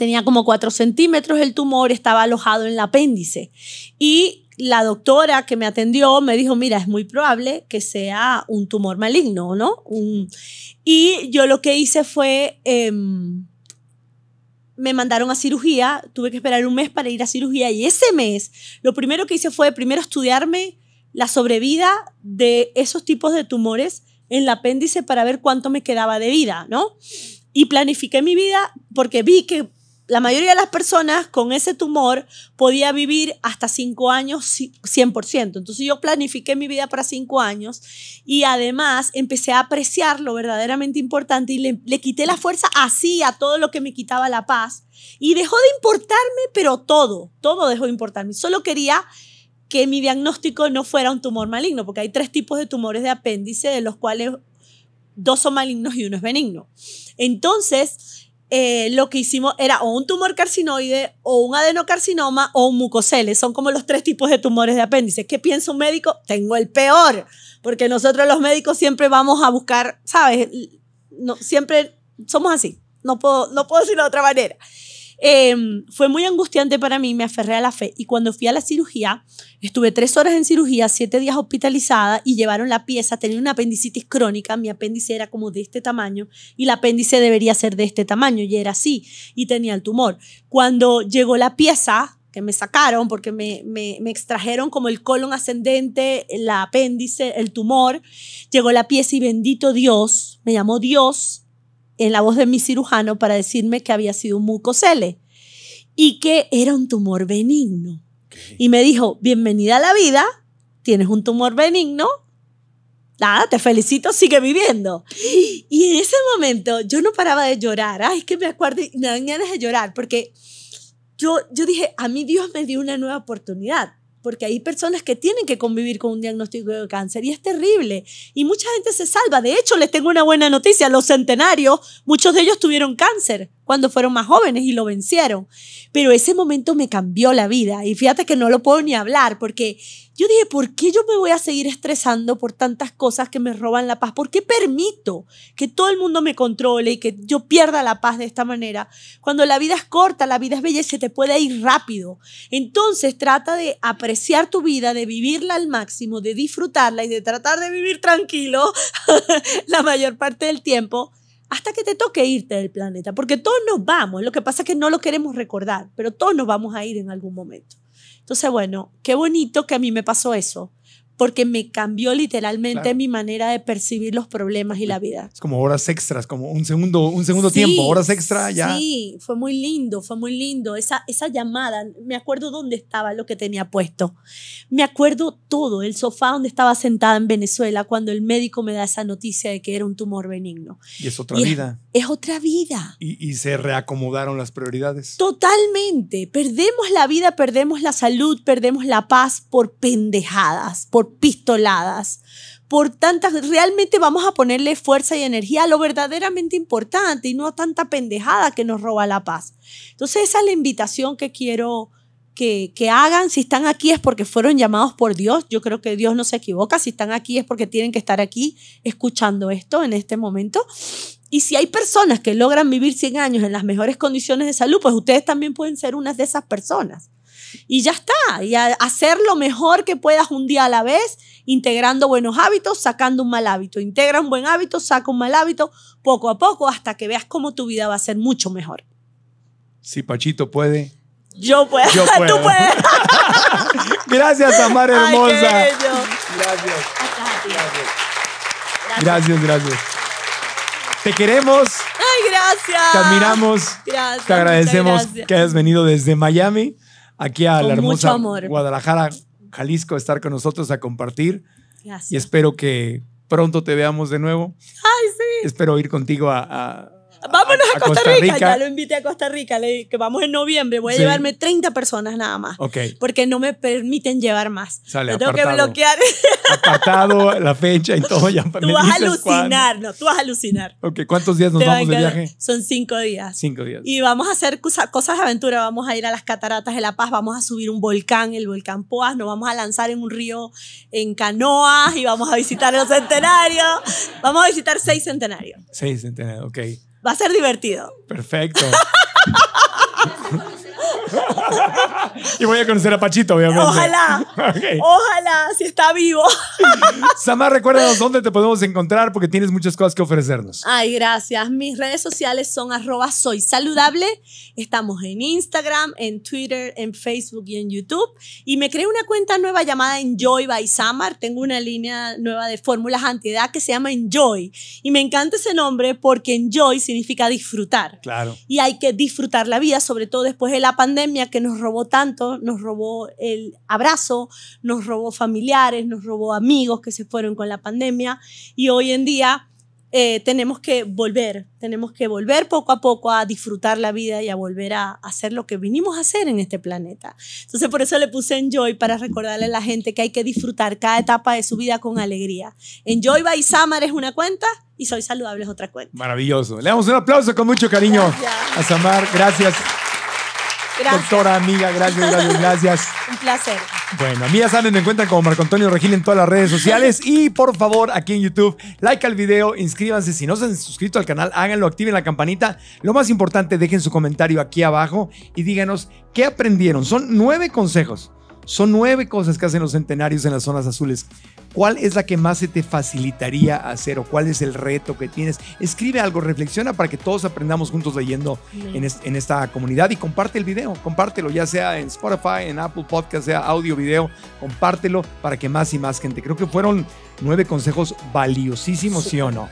tenía como 4 centímetros el tumor, estaba alojado en el apéndice. Y la doctora que me atendió me dijo, mira, es muy probable que sea un tumor maligno, ¿no? Y yo lo que hice fue, em, me mandaron a cirugía, tuve que esperar un mes para ir a cirugía y ese mes lo primero que hice fue primero estudiarme la sobrevida de esos tipos de tumores en el apéndice para ver cuánto me quedaba de vida, ¿no? Y planifiqué mi vida porque vi que la mayoría de las personas con ese tumor podía vivir hasta cinco años 100%. Entonces yo planifiqué mi vida para cinco años y además empecé a apreciar lo verdaderamente importante y le, le quité la fuerza así a todo lo que me quitaba la paz. Y dejó de importarme, pero todo, todo dejó de importarme. Solo quería que mi diagnóstico no fuera un tumor maligno, porque hay tres tipos de tumores de apéndice, de los cuales dos son malignos y uno es benigno. Entonces, eh, lo que hicimos era o un tumor carcinoide o un adenocarcinoma o un mucocele. Son como los tres tipos de tumores de apéndice. ¿Qué piensa un médico? Tengo el peor, porque nosotros los médicos siempre vamos a buscar, ¿sabes? No, siempre somos así. No puedo, no puedo decirlo de otra manera. Em, fue muy angustiante para mí, me aferré a la fe. Y cuando fui a la cirugía, estuve tres horas en cirugía, siete días hospitalizada y llevaron la pieza. Tenía una apendicitis crónica, mi apéndice era como de este tamaño y la apéndice debería ser de este tamaño y era así. Y tenía el tumor. Cuando llegó la pieza, que me sacaron porque me, me, me, extrajeron como el colon ascendente, la apéndice, el tumor. Llegó la pieza y bendito Dios, me llamó Dios en la voz de mi cirujano para decirme que había sido un mucocele y que era un tumor benigno. Y me dijo, bienvenida a la vida, tienes un tumor benigno, nada, te felicito, sigue viviendo. Y en ese momento yo no paraba de llorar, ay, es que me acuerdo, me dan ganas de llorar, porque yo, yo dije, a mí Dios me dio una nueva oportunidad porque hay personas que tienen que convivir con un diagnóstico de cáncer y es terrible. Y mucha gente se salva. De hecho, les tengo una buena noticia. Los centenarios, muchos de ellos tuvieron cáncer cuando fueron más jóvenes y lo vencieron. Pero ese momento me cambió la vida y fíjate que no lo puedo ni hablar porque yo dije, ¿por qué yo me voy a seguir estresando por tantas cosas que me roban la paz? ¿Por qué permito que todo el mundo me controle y que yo pierda la paz de esta manera? Cuando la vida es corta, la vida es bella y se te puede ir rápido. Entonces trata de apreciar tu vida, de vivirla al máximo, de disfrutarla y de tratar de vivir tranquilo la mayor parte del tiempo hasta que te toque irte del planeta, porque todos nos vamos, lo que pasa es que no lo queremos recordar, pero todos nos vamos a ir en algún momento. Entonces, bueno, qué bonito que a mí me pasó eso, porque me cambió literalmente mi manera de percibir los problemas y la vida. Es como horas extras, como un segundo, un segundo tiempo, horas extra ya. Sí, fue muy lindo, fue muy lindo. Esa, esa llamada, me acuerdo dónde estaba lo que tenía puesto. Me acuerdo todo, el sofá donde estaba sentada en Venezuela cuando el médico me da esa noticia de que era un tumor benigno. Y es otra vida. Es, es, otra vida. Y, y se reacomodaron las prioridades. Totalmente. Perdemos la vida, perdemos la salud, perdemos la paz por pendejadas, por pistoladas, por tantas, realmente vamos a ponerle fuerza y energía a lo verdaderamente importante y no a tanta pendejada que nos roba la paz. Entonces esa es la invitación que quiero que, que, hagan. Si están aquí es porque fueron llamados por Dios. Yo creo que Dios no se equivoca. Si están aquí es porque tienen que estar aquí escuchando esto en este momento. Y si hay personas que logran vivir 100 años en las mejores condiciones de salud, pues ustedes también pueden ser unas de esas personas y ya está, y hacer lo mejor que puedas un día a la vez, integrando buenos hábitos, sacando un mal hábito. Integra un buen hábito, saca un mal hábito, poco a poco, hasta que veas cómo tu vida va a ser mucho mejor. Si Pachito puede. Yo puedo. Tú puedes. gracias, Amar hermosa. Gracias. Gracias. Gracias, Te queremos. Ay, gracias. Te admiramos. Gracias. Te agradecemos que hayas venido desde Miami aquí a la hermosa Guadalajara, Jalisco, estar con nosotros a compartir. Y espero que pronto te veamos de nuevo. Ay, sí. Espero ir contigo a Vámonos a, Costa, Rica. Ya lo invité a Costa Rica. Le dije que vamos en noviembre. Voy a llevarme 30 personas nada más. Ok. Porque no me permiten llevar más. Sale, tengo que bloquear. la fecha y todo. Ya tú vas a alucinar, no, tú vas a alucinar. Ok, ¿cuántos días nos vamos de viaje? Son cinco días. Cinco días. Y vamos a hacer cosas, de aventura. Vamos a ir a las cataratas de La Paz, vamos a subir un volcán, el volcán Poas, nos vamos a lanzar en un río en canoas y vamos a visitar los centenarios. Vamos a visitar seis centenarios. Seis centenarios, ok. Va a ser divertido. Perfecto. y voy a conocer a Pachito, obviamente. Ojalá. Ojalá, si está vivo. Samar, recuérdanos dónde te podemos encontrar porque tienes muchas cosas que ofrecernos. Ay, gracias. Mis redes sociales son arroba soy saludable. Estamos en Instagram, en Twitter, en Facebook y en YouTube. Y me creé una cuenta nueva llamada Enjoy by Samar. Tengo una línea nueva de fórmulas antiedad que se llama Enjoy. Y me encanta ese nombre porque Enjoy significa disfrutar. Claro. Y hay que disfrutar la vida, sobre todo después de la pandemia que nos robó tanto, nos robó el abrazo, nos robó familiares, nos robó amigos que se fueron con la pandemia y hoy en día eh, tenemos que volver, tenemos que volver poco a poco a disfrutar la vida y a volver a, hacer lo que vinimos a hacer en este planeta. Entonces por eso le puse Enjoy para recordarle a la gente que hay que disfrutar cada etapa de su vida con alegría. Enjoy by Samar es una cuenta y Soy Saludable es otra cuenta. Maravilloso. Le damos un aplauso con mucho cariño a Samar. Gracias. Doctora, amiga, gracias, gracias, gracias. Un placer. Bueno, amigas, salen me encuentran como Marco Antonio Regil en todas las redes sociales y por favor aquí en YouTube, like al video, inscríbanse. Si no se han suscrito al canal, háganlo, activen la campanita. Lo más importante, dejen su comentario aquí abajo y díganos qué aprendieron. Son nueve consejos. Son nueve cosas que hacen los centenarios en las zonas azules. ¿Cuál es la que más se te facilitaría hacer o cuál es el reto que tienes? Escribe algo, reflexiona para que todos aprendamos juntos leyendo en, esta comunidad y comparte el video, compártelo, ya sea en Spotify, en Apple Podcast, sea audio, video, compártelo para que más y más gente. Creo que fueron nueve consejos valiosísimos, ¿sí, o no?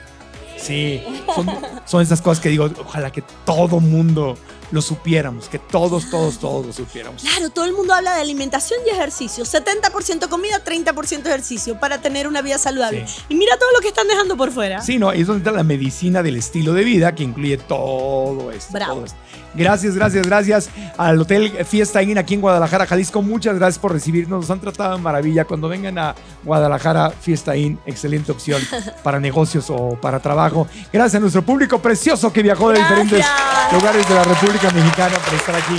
Sí, son, son esas cosas que digo, ojalá que todo mundo lo supiéramos, que todos, todos, todos lo supiéramos. Claro, todo el mundo habla de alimentación y ejercicio. 70% comida, 30% ejercicio para tener una vida saludable. Y mira todo lo que están dejando por fuera. Sí, no, ahí es donde está la medicina del estilo de vida que incluye todo esto. Bravo. Todo esto. Gracias, gracias, gracias al Hotel Fiesta Inn aquí en Guadalajara, Jalisco. Muchas gracias por recibirnos. Nos han tratado en maravilla. Cuando vengan a Guadalajara, Fiesta Inn, excelente opción para negocios o para trabajo. Gracias a nuestro público precioso que viajó de diferentes lugares de la República Mexicana por estar aquí.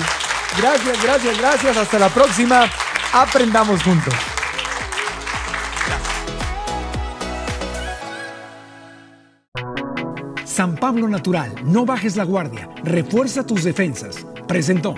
Gracias, gracias, gracias. Hasta la próxima. Aprendamos juntos. San Pablo Natural, no bajes la guardia, refuerza tus defensas. Presentó.